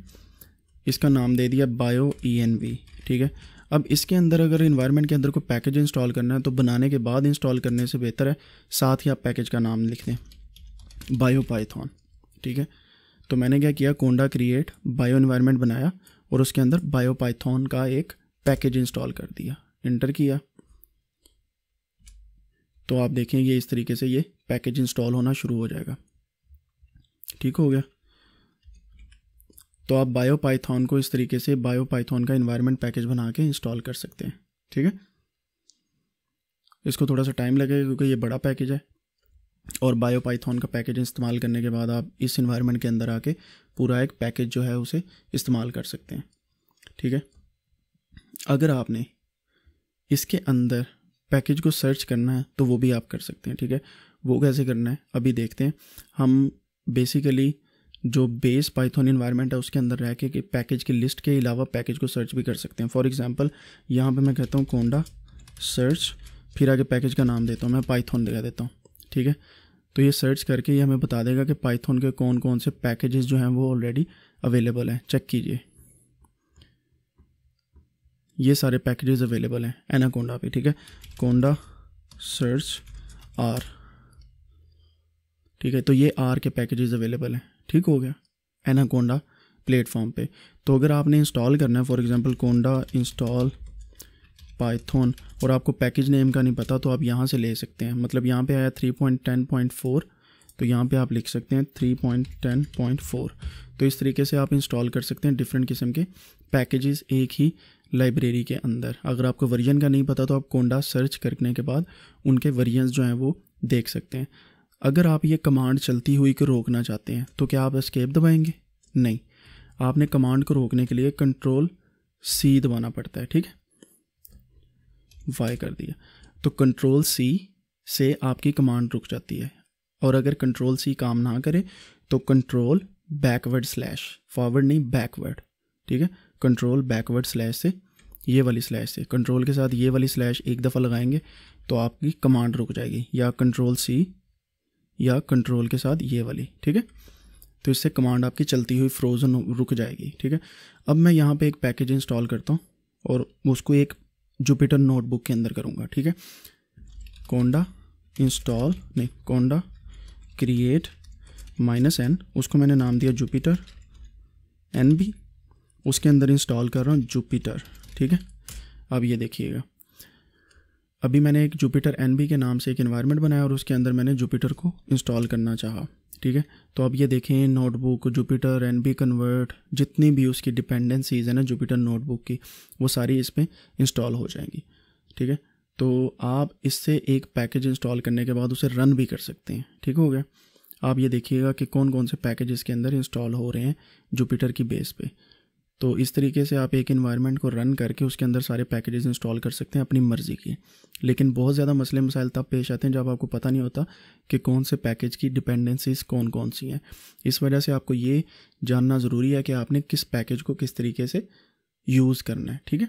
इसका नाम दे दिया बायो ई एन वी ठीक है अब इसके अंदर अगर इन्वायरमेंट के अंदर कोई पैकेज इंस्टॉल करना है तो बनाने के बाद इंस्टॉल करने से बेहतर है साथ ही आप पैकेज का नाम लिख दें बायो पाइथॉन ठीक है तो मैंने क्या किया कोंडा क्रिएट बायो इन्वायरमेंट बनाया और उसके अंदर बायो पाइथॉन का एक पैकेज इंस्टॉल कर दिया इंटर किया तो आप देखेंगे इस तरीके से ये पैकेज इंस्टॉल होना शुरू हो जाएगा ठीक हो गया तो आप बायो पाइथॉन को इस तरीके से बायो पाइथॉन का इन्वायरमेंट पैकेज बना के इंस्टॉल कर सकते हैं ठीक है इसको थोड़ा सा टाइम लगेगा क्योंकि ये बड़ा पैकेज है और बायो पाइथॉन का पैकेज इस्तेमाल करने के बाद आप इस इन्वायरमेंट के अंदर आके पूरा एक पैकेज जो है उसे इस्तेमाल कर सकते हैं ठीक है अगर आपने इसके अंदर पैकेज को सर्च करना है तो वो भी आप कर सकते हैं ठीक है वो कैसे करना है अभी देखते हैं हम बेसिकली जो बेस पाइथन इन्वायरमेंट है उसके अंदर रह के पैकेज की लिस्ट के अलावा पैकेज को सर्च भी कर सकते हैं फॉर एग्जांपल यहाँ पे मैं कहता हूँ कोंडा सर्च फिर आगे पैकेज का नाम देता हूँ मैं पाइथन दिखा देता हूँ ठीक है तो ये सर्च करके ये हमें बता देगा कि पाइथन के कौन कौन से पैकेजेस जो हैं वो ऑलरेडी अवेलेबल हैं चेक कीजिए ये सारे पैकेजेस अवेलेबल हैं एनाकोंडा पे ठीक है कोंडा सर्च आर ठीक है तो ये आर के पैकेजेस अवेलेबल हैं ठीक हो गया एनाकोंडा प्लेटफॉर्म पे तो अगर आपने इंस्टॉल करना है for example conda install Python और आपको पैकेज नेम का नहीं पता तो आप यहाँ से ले सकते हैं मतलब यहाँ पर आया थ्री तो यहाँ पे आप लिख सकते हैं 3.10.4 तो इस तरीके से आप इंस्टॉल कर सकते हैं डिफरेंट किस्म के पैकेजेस एक ही लाइब्रेरी के अंदर अगर आपको वर्जन का नहीं पता तो आप कोंडा सर्च करने के बाद उनके वर्जन्स जो हैं वो देख सकते हैं अगर आप ये कमांड चलती हुई को रोकना चाहते हैं तो क्या आप स्केप दबाएंगे नहीं आपने कमांड को रोकने के लिए कंट्रोल सी दबाना पड़ता है ठीक है वाई कर दिया तो कंट्रोल सी से आपकी कमांड रुक जाती है और अगर कंट्रोल सी काम ना करे तो कंट्रोल बैकवर्ड स्लैश फॉरवर्ड नहीं बैकवर्ड ठीक है कंट्रोल बैकवर्ड स्लैश से ये वाली स्लैश से कंट्रोल के साथ ये वाली स्लैश एक दफ़ा लगाएंगे तो आपकी कमांड रुक जाएगी या कंट्रोल सी या कंट्रोल के साथ ये वाली ठीक है तो इससे कमांड आपकी चलती हुई फ्रोज़न रुक जाएगी ठीक है अब मैं यहाँ पे एक पैकेज इंस्टॉल करता हूँ और उसको एक जुपिटर नोटबुक के अंदर करूँगा ठीक है कोंडा इंस्टॉल नहीं कोंडा क्रिएट माइनस एन उसको मैंने नाम दिया जुपिटर एन बी उसके अंदर इंस्टॉल कर रहा हूँ जुपिटर ठीक है अब ये देखिएगा अभी मैंने एक जुपिटर एन के नाम से एक इन्वायरमेंट बनाया और उसके अंदर मैंने जुपिटर को इंस्टॉल करना चाहा ठीक है तो अब ये देखें notebook Jupyter N B convert जितनी भी उसकी डिपेंडेंसीज है ना जुपिटर नोटबुक की वो सारी इस पर इंस्टॉल हो जाएंगी ठीक है तो आप इससे एक पैकेज इंस्टॉल करने के बाद उसे रन भी कर सकते हैं ठीक हो गया आप ये देखिएगा कि कौन कौन से पैकेज इसके अंदर इंस्टॉल हो रहे हैं जुपिटर की बेस पे तो इस तरीके से आप एक इन्वायरमेंट को रन करके उसके अंदर सारे पैकेजेस इंस्टॉल कर सकते हैं अपनी मर्ज़ी के लेकिन बहुत ज़्यादा मसले मसाइल तब पेश आते हैं जब आपको पता नहीं होता कि कौन से पैकेज की डिपेंडेंसीज कौन कौन सी हैं इस वजह से आपको ये जानना ज़रूरी है कि आपने किस पैकेज को किस तरीके से यूज़ करना है ठीक है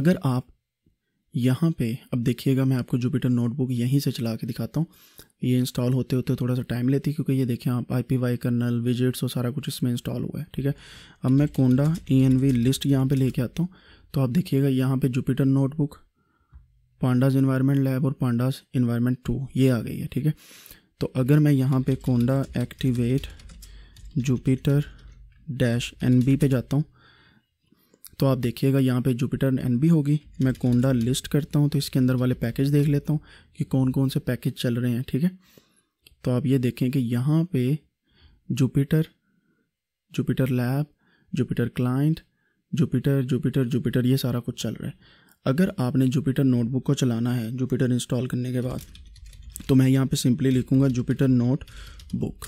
अगर आप यहाँ पे अब देखिएगा मैं आपको जुपिटर नोटबुक यहीं से चला के दिखाता हूँ ये इंस्टॉल होते होते थोड़ा सा टाइम लेती है क्योंकि ये देखें आप I P Y kernel widgets और सारा कुछ इसमें इंस्टॉल हुआ है ठीक है अब मैं conda E N V list यहाँ पर लेके आता हूँ तो आप देखिएगा यहाँ पर Jupyter notebook pandas environment lab और पांडाज इन्वायरमेंट टू ये आ गई है ठीक है तो अगर मैं यहाँ पर conda activate Jupyter dash N B पे जाता हूँ तो आप देखिएगा यहाँ पे जुपिटर एन बी होगी मैं कोंडा लिस्ट करता हूँ तो इसके अंदर वाले पैकेज देख लेता हूँ कि कौन कौन से पैकेज चल रहे हैं ठीक है तो आप ये देखें कि यहाँ पे Jupyter Jupyter lab Jupyter client Jupyter Jupyter Jupyter ये सारा कुछ चल रहा है अगर आपने जुपिटर नोटबुक को चलाना है जुपिटर इंस्टॉल करने के बाद तो मैं यहाँ पर सिंपली लिखूँगा जुपिटर नोट बुक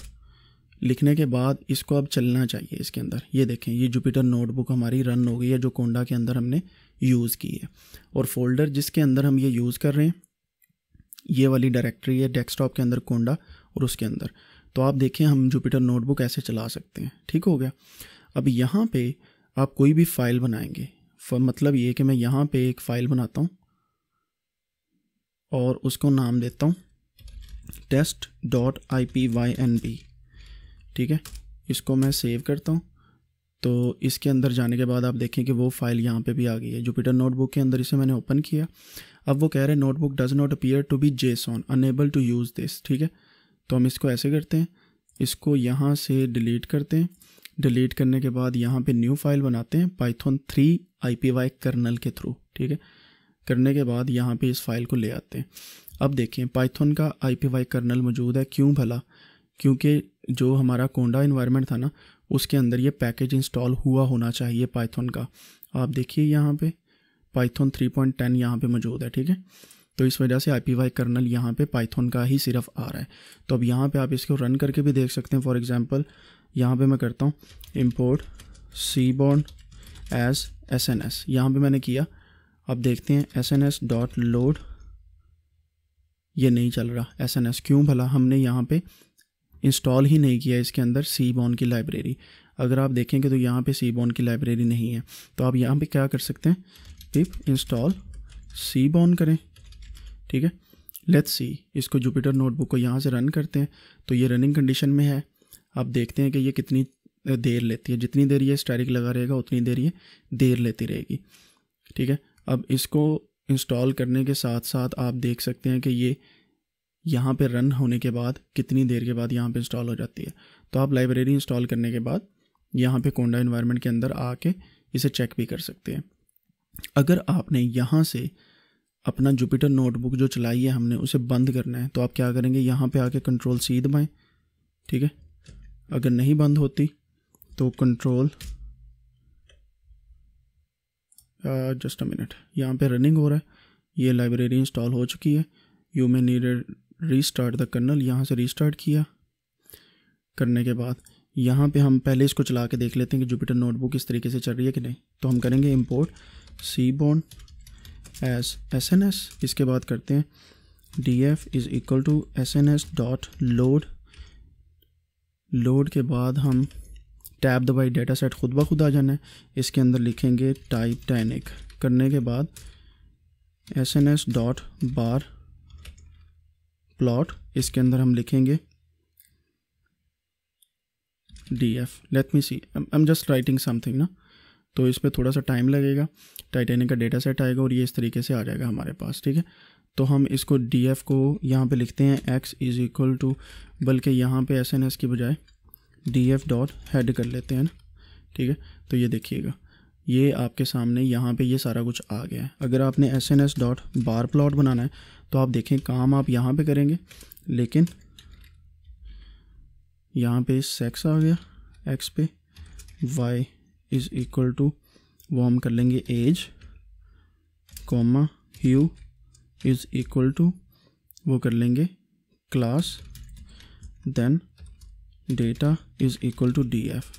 लिखने के बाद इसको अब चलना चाहिए इसके अंदर ये देखें ये जुपिटर नोटबुक हमारी रन हो गई है जो कोंडा के अंदर हमने यूज़ की है और फोल्डर जिसके अंदर हम ये यूज़ कर रहे हैं ये वाली डायरेक्टरी है डेस्कटॉप के अंदर कोंडा और उसके अंदर तो आप देखें हम जुपिटर नोटबुक ऐसे चला सकते हैं ठीक हो गया अब यहाँ पर आप कोई भी फाइल बनाएंगे मतलब ये कि मैं यहाँ पर एक फ़ाइल बनाता हूँ और उसको नाम देता हूँ test dot I P Y N B ठीक है इसको मैं सेव करता हूँ तो इसके अंदर जाने के बाद आप देखें कि वो फाइल यहाँ पे भी आ गई है जुपिटर नोटबुक के अंदर इसे मैंने ओपन किया अब वो कह रहे हैं notebook does not appear to be JSON unable to use this ठीक है तो हम इसको ऐसे करते हैं इसको यहाँ से डिलीट करते हैं डिलीट करने के बाद यहाँ पे न्यू फाइल बनाते हैं Python three I P Y kernel के थ्रू ठीक है करने के बाद यहाँ पे इस फाइल को ले आते हैं अब देखें पाइथन का आई पी वाई कर्नल मौजूद है क्यों भला क्योंकि जो हमारा कोंडा इन्वायरमेंट था ना उसके अंदर ये पैकेज इंस्टॉल हुआ होना चाहिए पाइथन का आप देखिए यहाँ पे पाइथन 3.10 पॉइंट यहाँ पर मौजूद है ठीक है तो इस वजह से आई पी वाई कर्नल यहाँ पर पाइथन का ही सिर्फ आ रहा है तो अब यहाँ पर आप इसको रन करके भी देख सकते हैं फॉर एग्ज़ाम्पल यहाँ पर मैं करता हूँ import seaborn as S N S यहाँ पर मैंने किया अब देखते हैं S N S dot load ये नहीं चल रहा एस एन एस क्यों भला हमने यहाँ पे इंस्टॉल ही नहीं किया इसके अंदर सी बॉन की लाइब्रेरी अगर आप देखेंगे तो यहाँ पे सी बॉन की लाइब्रेरी नहीं है तो आप यहाँ पे क्या कर सकते हैं पिप इंस्टॉल सी बॉन करें ठीक है लेट्स सी इसको जुपिटर नोटबुक को यहाँ से रन करते हैं तो ये रनिंग कंडीशन में है आप देखते हैं कि ये कितनी देर लेती है जितनी देर ये स्टैरिक लगा रहेगा उतनी देर ये देर लेती रहेगी ठीक है अब इसको इंस्टॉल करने के साथ साथ आप देख सकते हैं कि ये यहाँ पे रन होने के बाद कितनी देर के बाद यहाँ पे इंस्टॉल हो जाती है तो आप लाइब्रेरी इंस्टॉल करने के बाद यहाँ पे कोंडा इन्वायरमेंट के अंदर आके इसे चेक भी कर सकते हैं अगर आपने यहाँ से अपना जुपिटर नोटबुक जो चलाई है हमने उसे बंद करना है तो आप क्या करेंगे यहाँ पे आके कंट्रोल सी दबाएँ ठीक है अगर नहीं बंद होती तो कंट्रोल जस्ट अ मिनट यहाँ पे रनिंग हो रहा है ये लाइब्रेरी इंस्टॉल हो चुकी है you may need restart the kernel यहाँ से रीस्टार्ट किया करने के बाद यहाँ पे हम पहले इसको चला के देख लेते हैं कि जुपिटर नोटबुक इस तरीके से चल रही है कि नहीं तो हम करेंगे import seaborn as S N S इसके बाद करते हैं D F is equal to S N S dot load load के बाद हम टैब दबाई डेटा सेट खुद ब खुद आ जाना है इसके अंदर लिखेंगे टाइप टैनिक करने के बाद S N S dot bar plot इसके अंदर हम लिखेंगे D F let me see I am just writing something ना तो इस पर थोड़ा सा टाइम लगेगा टाइटेनिक का डेटा सेट आएगा और ये इस तरीके से आ जाएगा हमारे पास ठीक है तो हम इसको डी एफ को यहाँ पे लिखते हैं एक्स इज़ इक्वल टू बल्कि यहाँ पे एस एन एस की बजाय डी एफ डॉट हेड कर लेते हैं ना ठीक है तो ये देखिएगा ये आपके सामने यहाँ पे ये सारा कुछ आ गया है अगर आपने S N S dot bar plot बनाना है तो आप देखें काम आप यहाँ पे करेंगे लेकिन यहाँ पे सेक्स आ गया एक्स पे वाई इज़ इक्वल टू वो हम कर लेंगे as comma hue is equal to वो कर लेंगे class then data is equal to D F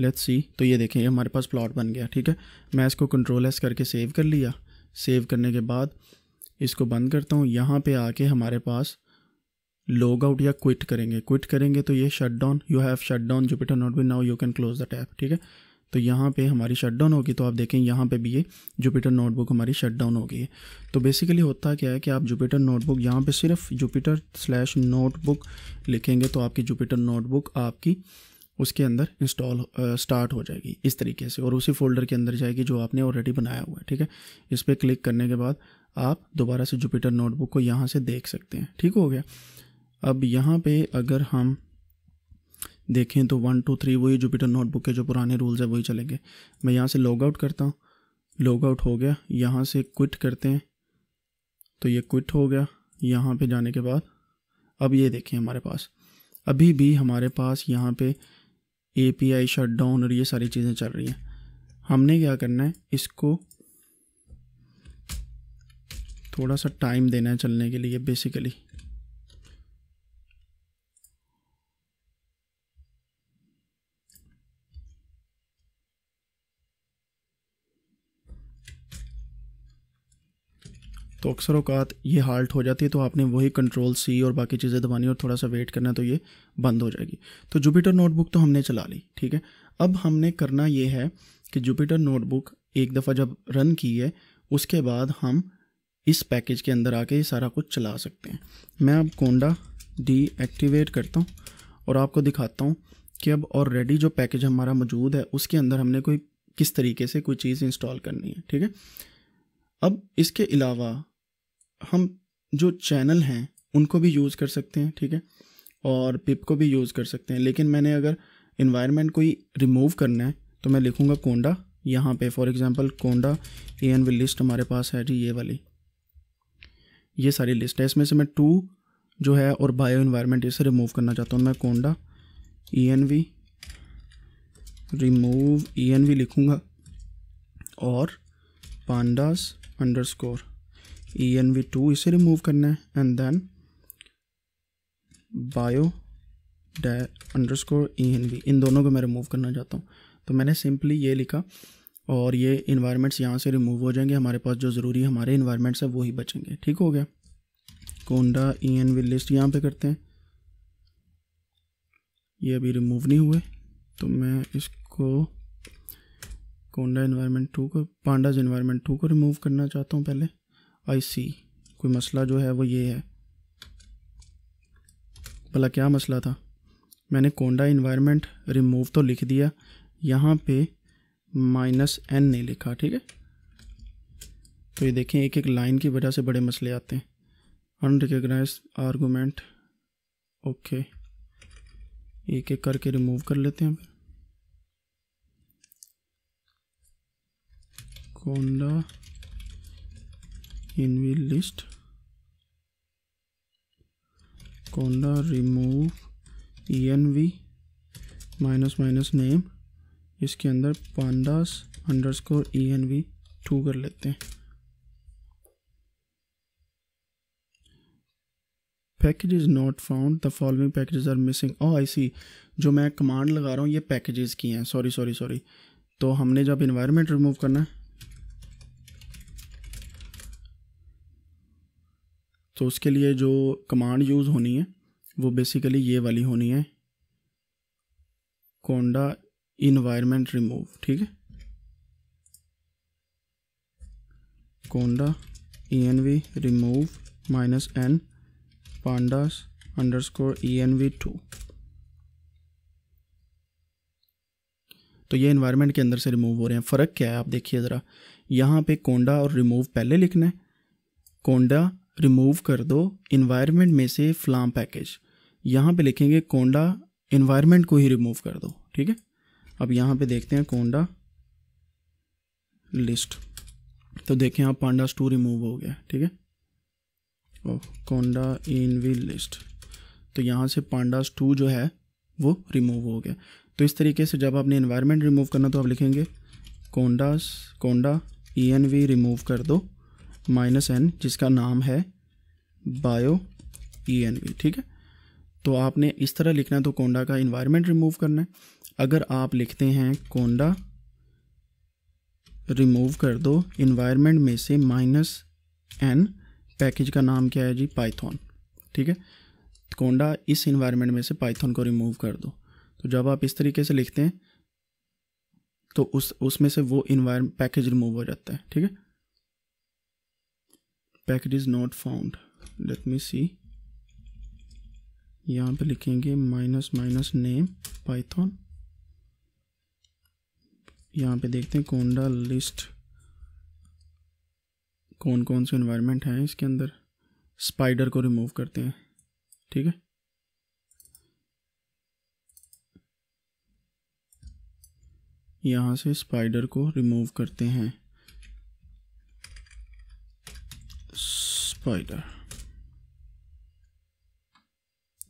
let's see तो ये देखें ये हमारे पास प्लॉट बन गया ठीक है मैं इसको कंट्रोल एस करके सेव कर लिया सेव करने के बाद इसको बंद करता हूँ यहाँ पे आके हमारे पास लॉग आउट या क्विट करेंगे क्विट करेंगे तो ये shut down you have shut down Jupyter not been now you can close the tab ठीक है तो यहाँ पे हमारी शट डाउन होगी तो आप देखें यहाँ पे भी ये जुपिटर नोटबुक हमारी शट डाउन होगी है तो बेसिकली होता क्या है कि आप जुपिटर नोटबुक यहाँ पे सिर्फ जुपिटर स्लैश नोटबुक लिखेंगे तो आपकी जुपिटर नोटबुक आपकी उसके अंदर इंस्टॉल स्टार्ट हो जाएगी इस तरीके से और उसी फोल्डर के अंदर जाएगी जो आपने ऑलरेडी बनाया हुआ है ठीक है इस पर क्लिक करने के बाद आप दोबारा से जुपिटर नोटबुक को यहाँ से देख सकते हैं ठीक हो गया अब यहाँ पे अगर हम देखें तो वन टू थ्री वही जुपिटर नोटबुक के जो पुराने रूल्स हैं वही चलेंगे मैं यहाँ से लॉग आउट करता हूँ लॉग आउट हो गया यहाँ से क्विट करते हैं तो ये क्विट हो गया यहाँ पे जाने के बाद अब ये देखें हमारे पास अभी भी हमारे पास यहाँ पे A P I shut down और ये सारी चीज़ें चल रही हैं हमने क्या करना है इसको थोड़ा सा टाइम देना है चलने के लिए बेसिकली तो अक्सर अवकात ये हाल्ट हो जाती है तो आपने वही कंट्रोल सी और बाकी चीज़ें दबानी और थोड़ा सा वेट करना तो ये बंद हो जाएगी तो जुपिटर नोटबुक तो हमने चला ली ठीक है अब हमने करना ये है कि जुपिटर नोटबुक एक दफ़ा जब रन की है उसके बाद हम इस पैकेज के अंदर आके ये सारा कुछ चला सकते हैं मैं अब कोंडा डीएक्टिवेट करता हूँ और आपको दिखाता हूँ कि अब ऑलरेडी जो पैकेज हमारा मौजूद है उसके अंदर हमने कोई किस तरीके से कोई चीज़ इंस्टॉल करनी है ठीक है अब इसके अलावा हम जो चैनल हैं उनको भी यूज़ कर सकते हैं ठीक है और पिप को भी यूज़ कर सकते हैं लेकिन मैंने अगर इन्वायरमेंट कोई रिमूव करना है तो मैं लिखूँगा कोंडा यहाँ पे for example conda A N will list हमारे पास है जी ये वाली ये सारी लिस्ट है इसमें से मैं टू जो है और बायो इन्वायरमेंट इसे रिमूव करना चाहता हूँ मैं conda E N V remove E N V लिखूँगा और pandas underscore E N V two इसे रिमूव करना है and then bio day underscore E N V इन दोनों को मैं रिमूव करना चाहता हूँ तो मैंने सिंपली ये लिखा और ये इन्वायरमेंट्स यहाँ से रिमूव हो जाएंगे हमारे पास जो ज़रूरी हमारे इन्वायरमेंट्स हैं वो ही बचेंगे ठीक हो गया conda E N V list यहाँ पर करते हैं ये अभी रिमूव नहीं हुए तो मैं इसको कोंडा इन्वायरमेंट टू को पांडाज इन्वायरमेंट टू को रिमूव करना चाहता हूँ पहले आई सी कोई मसला जो है वो ये है भला क्या मसला था मैंने कोंडा इन्वायरमेंट रिमूव तो लिख दिया यहाँ पे माइनस एन नहीं लिखा ठीक है तो ये देखें एक एक लाइन की वजह से बड़े मसले आते हैं अनरिकग्नाइज आर्गूमेंट ओके एक एक करके रिमूव कर लेते हैं conda V list conda remove E N V minus minus name इसके अंदर pandas underscore E N V two कर लेते हैं package is not found the following packages are missing O I C जो मैं कमांड लगा रहा हूँ ये पैकेजेस की हैं सॉरी सॉरी सॉरी तो हमने जब इन्वायरमेंट रिमूव करना है तो उसके लिए जो कमांड यूज़ होनी है वो बेसिकली ये वाली होनी है कोंडा इन्वायरमेंट रिमूव ठीक है conda E N V remove minus N pandas underscore E N V two तो ये इन्वायरमेंट के अंदर से रिमूव हो रहे हैं फ़र्क क्या है आप देखिए ज़रा यहाँ पे कोंडा और रिमूव पहले लिखना है कोंडा रिमूव कर दो इन्वायरमेंट में से फ्लाम पैकेज यहाँ पे लिखेंगे कोंडा इन्वायरमेंट को ही रिमूव कर दो ठीक है अब यहाँ पे देखते हैं कोंडा लिस्ट तो देखें आप पांडास टू रिमूव हो गया ठीक है ओह कोंडा इन वी लिस्ट तो यहाँ से पांडास टू जो है वो रिमूव हो गया तो इस तरीके से जब आपने इन्वायरमेंट रिमूव करना तो आप लिखेंगे condas conda E N V remove कर दो माइनस एन जिसका नाम है बायो ई एन वी ठीक है तो आपने इस तरह लिखना है तो कोंडा का इन्वायरमेंट रिमूव करना है अगर आप लिखते हैं कोंडा रिमूव कर दो इन्वायरमेंट में से माइनस एन पैकेज का नाम क्या है जी पाइथन ठीक है कोंडा इस इन्वायरमेंट में से पाइथन को रिमूव कर दो तो जब आप इस तरीके से लिखते हैं तो उस उसमें से वो इन्वायर पैकेज रिमूव हो जाता है ठीक है package is not found let me see यहाँ पे लिखेंगे माइनस माइनस नेम पाइथन यहाँ पे देखते हैं कोंडा लिस्ट कौन कौन से इन्वायरमेंट हैं इसके अंदर स्पाइडर को रिमूव करते हैं ठीक है यहाँ से स्पाइडर को रिमूव करते हैं Spyder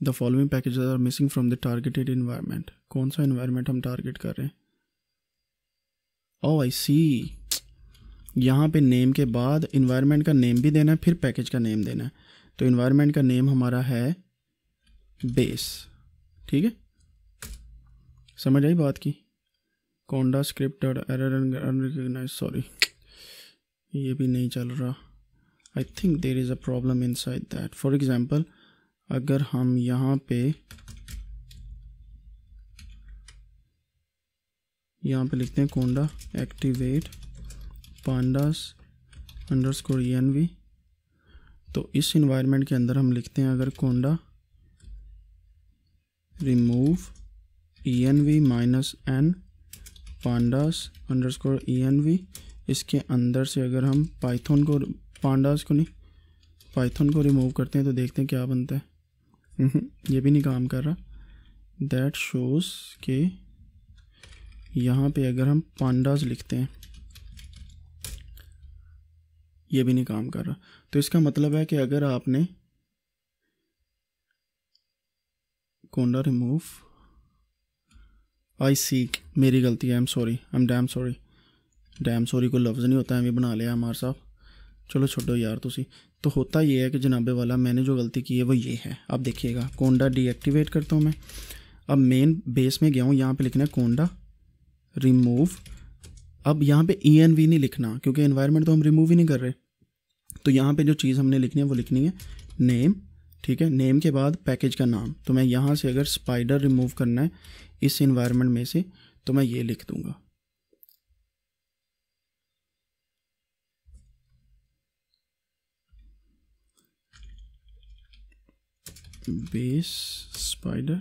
the following packages are missing from the targeted environment कौन सा इन्वायरमेंट हम टारगेट कर रहे हैं ओ आई सी यहाँ पे नेम के बाद इन्वायरमेंट का नेम भी देना है फिर पैकेज का नेम देना है तो इन्वायरमेंट का नेम हमारा है बेस ठीक है समझ आई बात की conda script error unrecognize sorry ये भी नहीं चल रहा I think there is a problem inside that for example अगर हम यहाँ पे यहाँ पे लिखते हैं conda activate pandas underscore E तो इस इन्वायरमेंट के अंदर हम लिखते हैं अगर conda remove E N V minus N pandas underscore E N V इसके अंदर से अगर हम पाइथन को पांडास को नहीं पाइथन को रिमूव करते हैं तो देखते हैं क्या बनता है ये भी नहीं काम कर रहा दैट शोज़ के यहाँ पे अगर हम पांडाज लिखते हैं ये भी नहीं काम कर रहा तो इसका मतलब है कि अगर आपने कोंडा रिमूव आई सी मेरी गलती है I am sorry I am damn sorry damn sorry कोई लफ्ज़ नहीं होता है भी बना लिया हमारे साहब चलो छोड़ो यार तुसी तो होता ये है कि जनाबे वाला मैंने जो गलती की है वो ये है अब देखिएगा कोंडा डीएक्टिवेट करता हूँ मैं अब मेन बेस में गया हूँ यहाँ पे लिखना है कोंडा रिमूव अब यहाँ पे ई एन वी नहीं लिखना क्योंकि इन्वायरमेंट तो हम रिमूव ही नहीं कर रहे तो यहाँ पे जो चीज़ हमने लिखनी है वो लिखनी है नेम ठीक है नेम के बाद पैकेज का नाम तो मैं यहाँ से अगर स्पाइडर रिमूव करना है इस इन्वायरमेंट में से तो मैं ये लिख दूँगा बेस स्पाइडर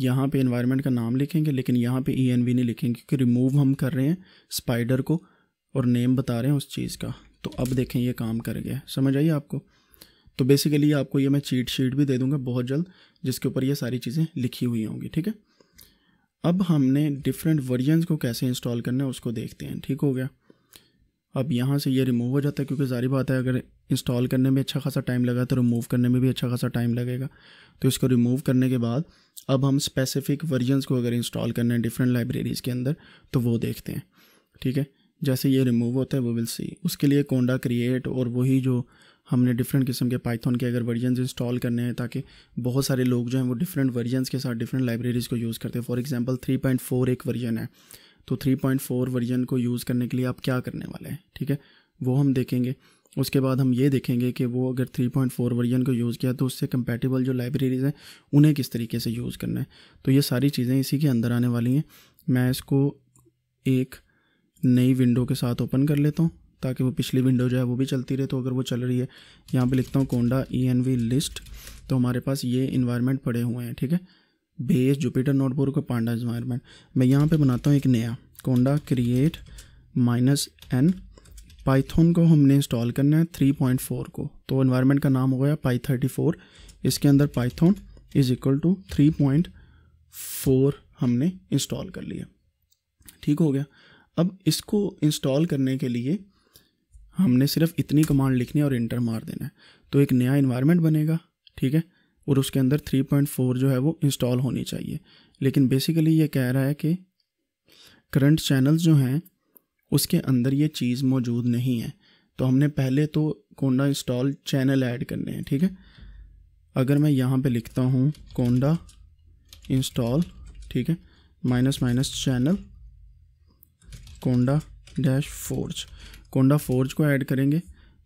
यहाँ पे इन्वायरमेंट का नाम लिखेंगे लेकिन यहाँ पे ई e नहीं लिखेंगे क्योंकि रिमूव हम कर रहे हैं स्पाइडर को और नेम बता रहे हैं उस चीज़ का तो अब देखें ये काम कर गया समझ आइए आपको तो बेसिकली आपको ये मैं चीट शीट भी दे दूँगा बहुत जल्द जिसके ऊपर ये सारी चीज़ें लिखी हुई होंगी ठीक है अब हमने डिफरेंट वर्जनस को कैसे इंस्टॉल करना है उसको देखते हैं ठीक हो गया अब यहाँ से ये रिमूव हो जाता है क्योंकि जारी बात है अगर इंस्टॉल करने में अच्छा खासा टाइम लगा तो रिमूव करने में भी अच्छा खासा टाइम लगेगा तो इसको रिमूव करने के बाद अब हम स्पेसिफिक वर्जनस को अगर इंस्टॉल करना है डिफरेंट लाइब्रेरीज़ के अंदर तो वो देखते हैं ठीक है जैसे ये रिमूव होता है वो विल सी उसके लिए कोंडा क्रिएट और वही जो हमने डिफरेंट किस्म के पाइथन के अगर वर्जन इंस्टॉल करने हैं ताकि बहुत सारे लोग जो हैं वो डिफरेंट वर्जन के साथ डिफरेंट लाइब्रेरीज़ को यूज़ करते हैं for example three point four एक वर्जन है तो थ्री पॉइंट फोर वर्जन को यूज़ करने के लिए आप क्या करने वाले हैं ठीक है वो हम देखेंगे उसके बाद हम ये देखेंगे कि वो अगर 3.4 पॉइंट वर्जन को यूज़ किया तो उससे कंपेटेबल जो लाइब्रेरीज़ हैं उन्हें किस तरीके से यूज़ करना है तो ये सारी चीज़ें इसी के अंदर आने वाली हैं मैं इसको एक नई विंडो के साथ ओपन कर लेता हूँ ताकि वो पिछली विंडो जो है वो भी चलती रहे तो अगर वो चल रही है यहाँ पर लिखता हूँ conda E N V list तो हमारे पास ये इन्वायरमेंट पड़े हुए हैं ठीक है बेस जुपिटर नोटबुक और पांडा इन्वायरमेंट मैं यहाँ पर बनाता हूँ एक नया conda create minus N Python को हमने इंस्टॉल करना है 3.4 को तो इन्वायरमेंट का नाम हो गया पाई फोर इसके अंदर पाइथन इज इक्वल टू 3.4 हमने इंस्टॉल कर लिया ठीक हो गया अब इसको इंस्टॉल करने के लिए हमने सिर्फ इतनी कमांड लिखनी है और इंटर मार देना है तो एक नया इन्वायरमेंट बनेगा ठीक है और उसके अंदर 3.4 जो है वो इंस्टॉल होनी चाहिए लेकिन बेसिकली ये कह रहा है कि करंट चैनल्स जो हैं उसके अंदर ये चीज़ मौजूद नहीं है तो हमने पहले तो कोंडा इंस्टॉल चैनल ऐड करने हैं ठीक है अगर मैं यहाँ पे लिखता हूँ कोंडा इंस्टॉल ठीक है minus minus channel conda dash forge conda forge को ऐड करेंगे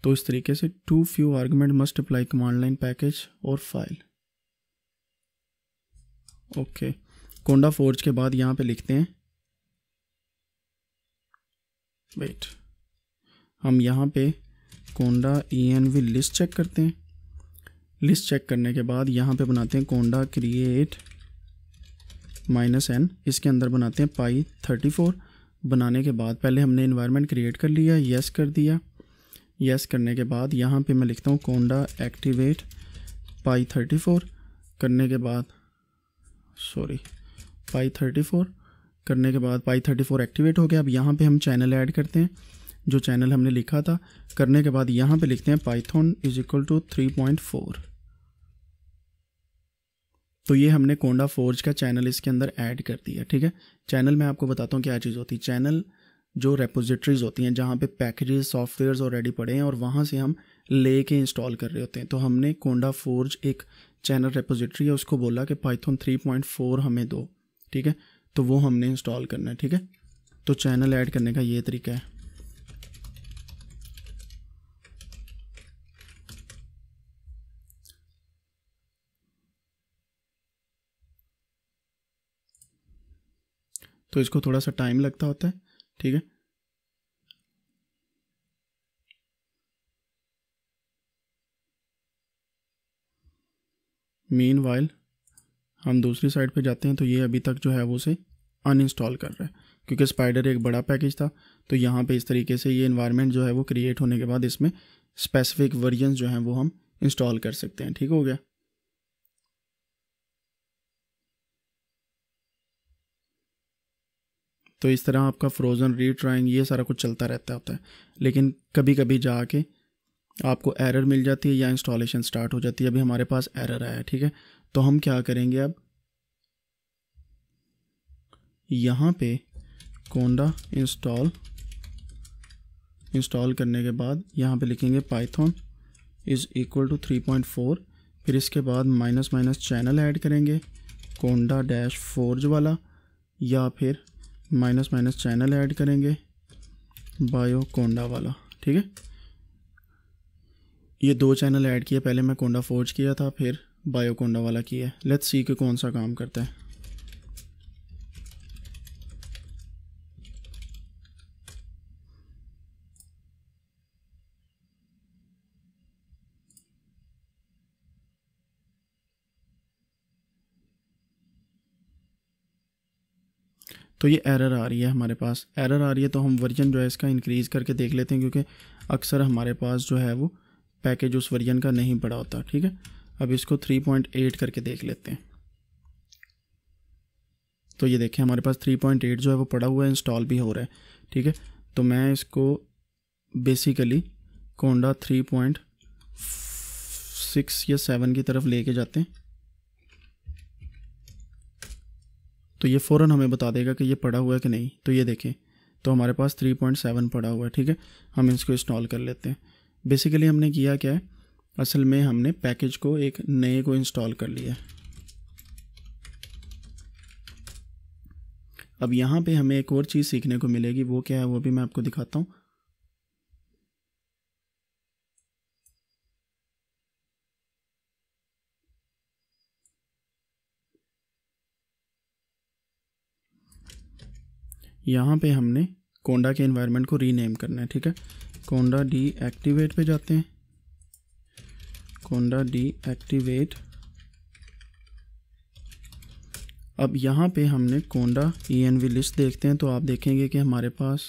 तो इस तरीके से too few argument must apply command line package और फाइल ओके कोंडा फोर्ज के बाद यहाँ पे लिखते हैं वेट हम यहाँ पे conda E N V list check करते हैं लिस्ट चेक करने के बाद यहाँ पे बनाते हैं कोंडा क्रिएट माइनस एन इसके अंदर बनाते हैं पाई थर्टी फोर बनाने के बाद पहले हमने इन्वायरमेंट क्रिएट कर लिया यस कर दिया यस करने के बाद यहाँ पे मैं लिखता हूँ conda activate py thirty four करने के बाद सॉरी पाई थर्टी फोर करने के बाद पाई थर्टी फोर एक्टिवेट हो गया अब यहाँ पे हम चैनल ऐड करते हैं जो चैनल हमने लिखा था करने के बाद यहाँ पे लिखते हैं Python is equal to three point four तो ये हमने कोंडा फोर्ज का चैनल इसके अंदर ऐड कर दिया ठीक है चैनल मैं आपको बताता हूँ क्या चीज़ होती है चैनल जो रेपोजिटरीज होती हैं जहाँ पे पैकेजेस सॉफ्टवेयर्स ऑलरेडी पड़े हैं और वहाँ से हम ले के इंस्टॉल कर रहे होते हैं तो हमने कोंडा फोर्ज एक चैनल रेपोजिटरी है उसको बोला कि पाइथन 3.4 हमें दो ठीक है तो वो हमने इंस्टॉल करना है ठीक है तो चैनल ऐड करने का ये तरीका है तो इसको थोड़ा सा टाइम लगता होता है ठीक है मीन वाइल हम दूसरी साइड पे जाते हैं तो ये अभी तक जो है वो उसे अनइंस्टॉल कर रहा है क्योंकि स्पाइडर एक बड़ा पैकेज था तो यहाँ पे इस तरीके से ये इन्वायरमेंट जो है वो क्रिएट होने के बाद इसमें स्पेसिफिक वर्जन जो हैं वो हम इंस्टॉल कर सकते हैं ठीक हो गया तो इस तरह आपका फ्रोज़न रीट्राइंग ये सारा कुछ चलता रहता होता है लेकिन कभी कभी जाके आपको एरर मिल जाती है या इंस्टॉलेशन स्टार्ट हो जाती है अभी हमारे पास एरर आया है ठीक है तो हम क्या करेंगे अब यहाँ पे कोंडा इंस्टॉल इंस्टॉल करने के बाद यहाँ पे लिखेंगे Python is equal to three point four फिर इसके बाद माइनस माइनस चैनल ऐड करेंगे कोंडा डैश फोर्ज वाला या फिर माइनस माइनस चैनल ऐड करेंगे बायो कोंडा वाला ठीक है ये दो चैनल ऐड किए पहले मैं कोंडा फोर्ज किया था फिर बायोकोंडा वाला की है लेट्स सी के कौन सा काम करता है तो ये एरर आ रही है हमारे पास एरर आ रही है तो हम वर्जन जो है इसका इंक्रीज़ करके देख लेते हैं क्योंकि अक्सर हमारे पास जो है वो पैकेज उस वर्जन का नहीं बड़ा होता ठीक है अब इसको 3.8 करके देख लेते हैं तो ये देखें हमारे पास 3.8 जो है वो पड़ा हुआ है इंस्टॉल भी हो रहा है ठीक है तो मैं इसको बेसिकली कोंडा 3.6 या 7 की तरफ लेके जाते हैं तो ये फ़ौरन हमें बता देगा कि ये पड़ा हुआ है कि नहीं तो ये देखें तो हमारे पास 3.7 पड़ा हुआ है ठीक है हम इसको इंस्टॉल कर लेते हैं बेसिकली हमने किया क्या है असल में हमने पैकेज को एक नए को इंस्टॉल कर लिया अब यहाँ पे हमें एक और चीज़ सीखने को मिलेगी वो क्या है वो भी मैं आपको दिखाता हूँ यहाँ पे हमने कोंडा के इन्वायरमेंट को रीनेम करना है ठीक है कोंडा डी एक्टिवेट पे जाते हैं anaconda deactivate अब यहाँ पे हमने conda E N V list देखते हैं तो आप देखेंगे कि हमारे पास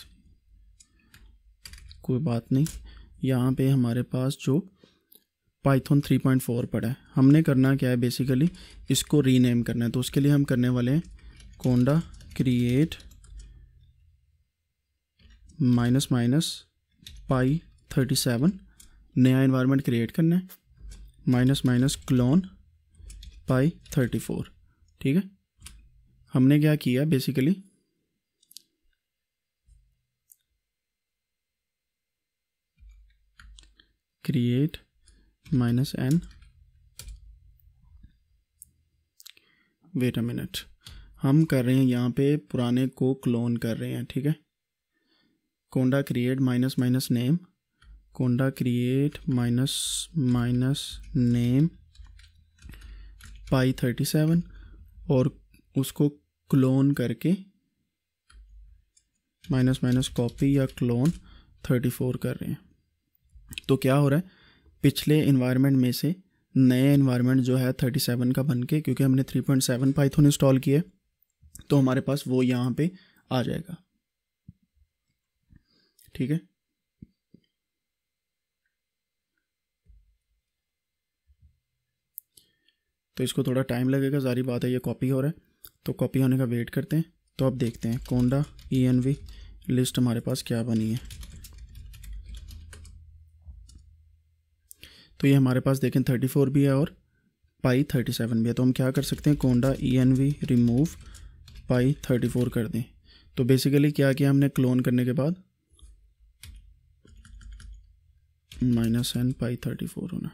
कोई बात नहीं यहाँ पे हमारे पास जो पाइथन 3.4 पड़ा है हमने करना क्या है बेसिकली इसको रीनेम करना है तो उसके लिए हम करने वाले हैं conda create minus minus py 37 नया इन्वायरमेंट क्रिएट करना है minus minus clone py thirty four ठीक है हमने क्या किया basically create minus N wait a minute हम कर रहे हैं यहाँ पे पुराने को क्लोन कर रहे हैं ठीक है conda create minus minus name conda create minus minus name py thirty seven और उसको क्लोन करके माइनस माइनस कॉपी या क्लोन थर्टी फोर कर रहे हैं तो क्या हो रहा है पिछले इन्वायरमेंट में से नए इन्वायरमेंट जो है थर्टी सेवन का बन के क्योंकि हमने three point seven Python install किया तो हमारे पास वो यहाँ पे आ जाएगा ठीक है तो इसको थोड़ा टाइम लगेगा जारी बात है ये कॉपी हो रहा है तो कॉपी होने का वेट करते हैं तो अब देखते हैं conda E N V list हमारे पास क्या बनी है तो ये हमारे पास देखें थर्टी फोर भी है और पाई थर्टी सेवन भी है तो हम क्या कर सकते हैं conda E N V remove py thirty four कर दें तो बेसिकली क्या किया हमने क्लोन करने के बाद minus N py thirty four होना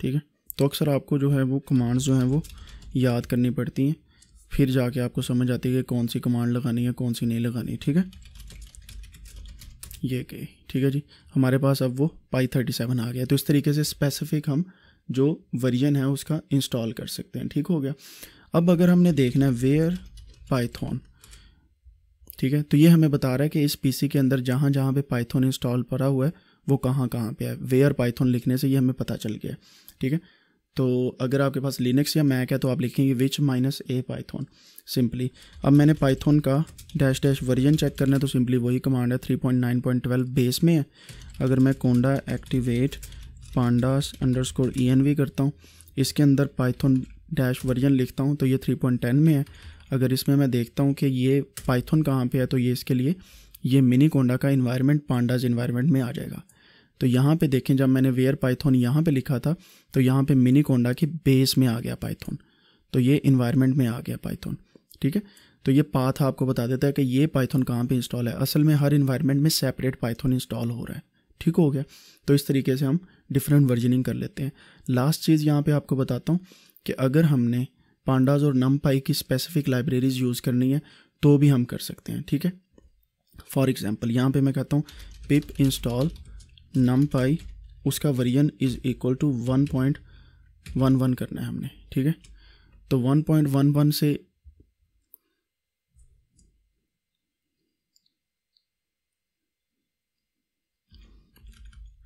ठीक है तो अक्सर आपको जो है वो कमांड्स जो हैं वो याद करनी पड़ती हैं फिर जाके आपको समझ आती है कि कौन सी कमांड लगानी है कौन सी नहीं लगानी ठीक है ये कही ठीक है जी हमारे पास अब वो पाई थर्टी सेवन आ गया तो इस तरीके से स्पेसिफिक हम जो वर्जन है उसका इंस्टॉल कर सकते हैं ठीक हो गया अब अगर हमने देखना है वेयर पाइथॉन ठीक है तो ये हमें बता रहा है कि इस पी के अंदर जहाँ जहाँ पर पाइथन इंस्टॉल पड़ा हुआ है वो कहाँ कहाँ पे है वेयर पाइथन लिखने से ये हमें पता चल गया ठीक है तो अगर आपके पास लिनक्स या मैक है तो आप लिखेंगे which minus A Python simply अब मैंने पाइथन का डैश डैश वर्जन चेक करना है तो सिंपली वही कमांड है three point nine point twelve base में है अगर मैं conda activate pandas underscore E N V करता हूँ इसके अंदर पाइथन डैश वर्जन लिखता हूँ तो ये थ्री पॉइंट टेन में है अगर इसमें मैं देखता हूँ कि ये पाइथन कहाँ पे है तो ये इसके लिए ये मिनी कोंडा का इन्वायरमेंट पांडाज इन्वायरमेंट में आ जाएगा तो यहाँ पे देखें जब मैंने वेयर पाइथन यहाँ पे लिखा था तो यहाँ पे मिनी कोंडा की बेस में आ गया पाइथन तो ये इन्वायरमेंट में आ गया पाइथन ठीक है तो ये पाथ आपको बता देता है कि ये पाइथन कहाँ पे इंस्टॉल है असल में हर इन्वायरमेंट में सेपरेट पाइथन इंस्टॉल हो रहा है ठीक हो गया तो इस तरीके से हम डिफरेंट वर्जनिंग कर लेते हैं लास्ट चीज़ यहाँ पर आपको बताता हूँ कि अगर हमने पांडाज और नम पाई की स्पेसिफिक लाइब्रेरीज यूज़ करनी है तो भी हम कर सकते हैं ठीक है फॉर एग्ज़ाम्पल यहाँ पर मैं कहता हूँ पिप इंस्टॉल नम पाई उसका version is equal to one point one one करना है हमने ठीक है तो वन पॉइंट वन वन से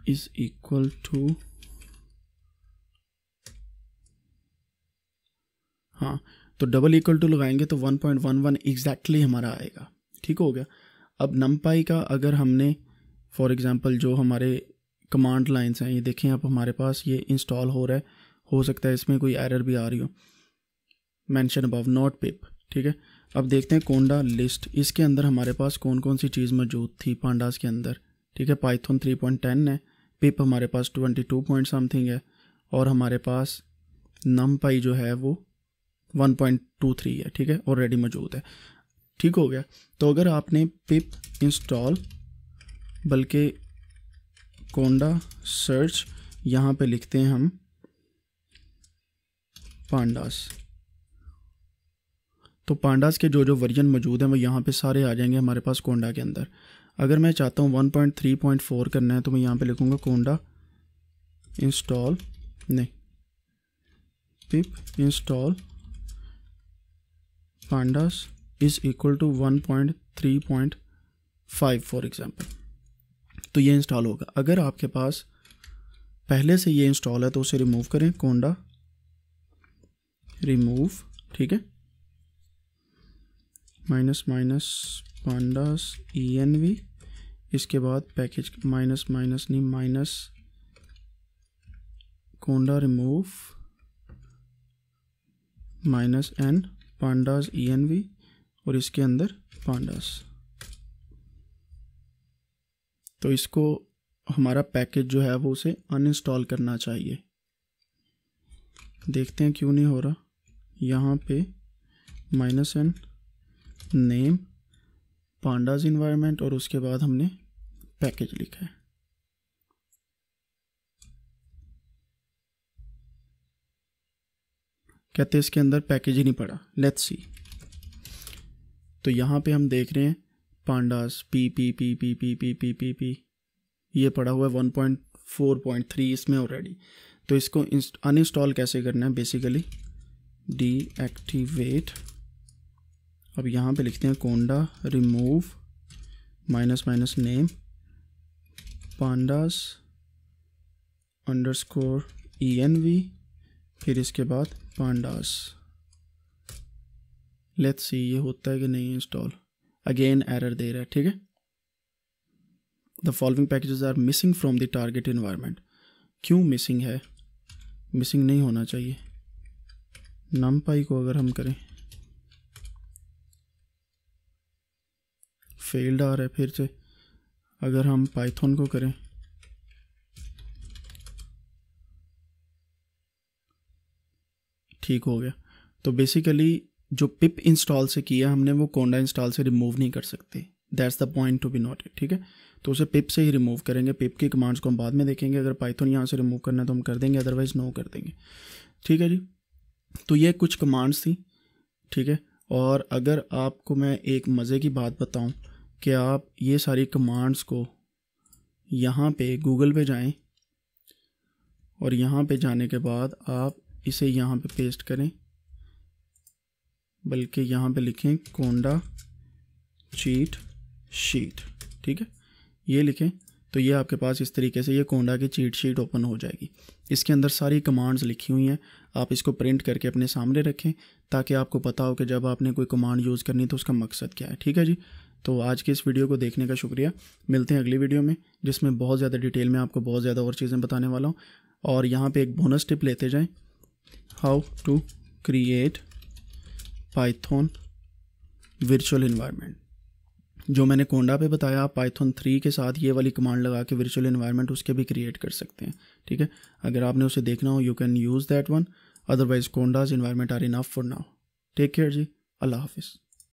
इज इक्वल टू हाँ तो डबल इक्वल टू लगाएंगे तो one point one one exactly हमारा आएगा ठीक हो गया अब नम पाई का अगर हमने फॉर एग्ज़ाम्पल जो हमारे कमांड लाइन्स हैं ये देखें आप हमारे पास ये इंस्टॉल हो रहा है हो सकता है इसमें कोई एरर भी आ रही हो मैंशन अबव नॉट पिप ठीक है अब देखते हैं कोंडा लिस्ट इसके अंदर हमारे पास कौन कौन सी चीज़ मौजूद थी पांडास के अंदर ठीक है पाइथन 3.10 है पिप हमारे पास 22 पॉइंट समथिंग है और हमारे पास नम पाई जो है वो 1.23 है ठीक है ऑलरेडी मौजूद है ठीक हो गया तो अगर आपने पिप इंस्टॉल बल्कि कोंडा सर्च यहाँ पे लिखते हैं हम पांडास तो पांडास के जो जो वर्जन मौजूद हैं वो यहाँ पे सारे आ जाएंगे हमारे पास कोंडा के अंदर अगर मैं चाहता हूँ 1.3.4 करना है तो मैं यहाँ पे लिखूँगा कोंडा इंस्टॉल नहीं pip install pandas is equal to 1.3.5 for example तो ये इंस्टॉल होगा अगर आपके पास पहले से ये इंस्टॉल है तो उसे रिमूव करें कोंडा रिमूव ठीक है minus minus pandas E N V इसके बाद पैकेज माइनस माइनस नहीं minus conda remove minus N pandas E N V और इसके अंदर पांडास तो इसको हमारा पैकेज जो है वो उसे अनइंस्टॉल करना चाहिए देखते हैं क्यों नहीं हो रहा यहाँ पे minus N name pandas environment और उसके बाद हमने पैकेज लिखा है कहते इसके अंदर पैकेज ही नहीं पड़ा लेट्स सी तो यहाँ पे हम देख रहे हैं pandas P P P P P P P P P ये पड़ा हुआ है one point four point three इसमें ऑलरेडी तो इसको अनइंस्टॉल कैसे करना है बेसिकली डीएक्टिवेट अब यहाँ पे लिखते हैं conda remove minus minus name pandas underscore E N V फिर इसके बाद पांडास लेट्स सी ये होता है कि नहीं इंस्टॉल अगेन एरर दे रहा है ठीक है the following packages are missing from the target environment क्यों मिसिंग है मिसिंग नहीं होना चाहिए नम पाई को अगर हम करें फेल्ड आ रहा है फिर से अगर हम पाइथन को करें ठीक हो गया तो बेसिकली जो पिप इंस्टॉल से किया हमने वो कोंडा इंस्टॉल से रिमूव नहीं कर सकते that's the point to be not ठीक है तो उसे पिप से ही रिमूव करेंगे पिप की कमांड्स को हम बाद में देखेंगे अगर पाइथन यहाँ से रिमूव करना है तो हम कर देंगे अदरवाइज नो कर देंगे ठीक है जी तो ये कुछ कमांड्स थी ठीक है और अगर आपको मैं एक मज़े की बात बताऊँ कि आप ये सारी कमांड्स को यहाँ पे गूगल पे जाएं और यहाँ पे जाने के बाद आप इसे यहाँ पे पेस्ट करें बल्कि यहाँ पे लिखें कोंडा चीट शीट ठीक है ये लिखें तो ये आपके पास इस तरीके से ये कोंडा की चीट शीट ओपन हो जाएगी इसके अंदर सारी कमांड्स लिखी हुई हैं आप इसको प्रिंट करके अपने सामने रखें ताकि आपको पता हो कि जब आपने कोई कमांड यूज़ करनी तो उसका मकसद क्या है ठीक है जी तो आज के इस वीडियो को देखने का शुक्रिया मिलते हैं अगली वीडियो में जिसमें बहुत ज़्यादा डिटेल में आपको बहुत ज़्यादा और चीज़ें बताने वाला हूँ और यहाँ पर एक बोनस टिप लेते जाएँ how to create Python virtual environment जो मैंने कोंडा पे बताया आप पाइथन थ्री के साथ ये वाली कमांड लगा के वर्चुअल इन्वायरमेंट उसके भी क्रिएट कर सकते हैं ठीक है अगर आपने उसे देखना हो you can use that one otherwise conda's environment are enough for now take care जी अल्लाह हाफिज़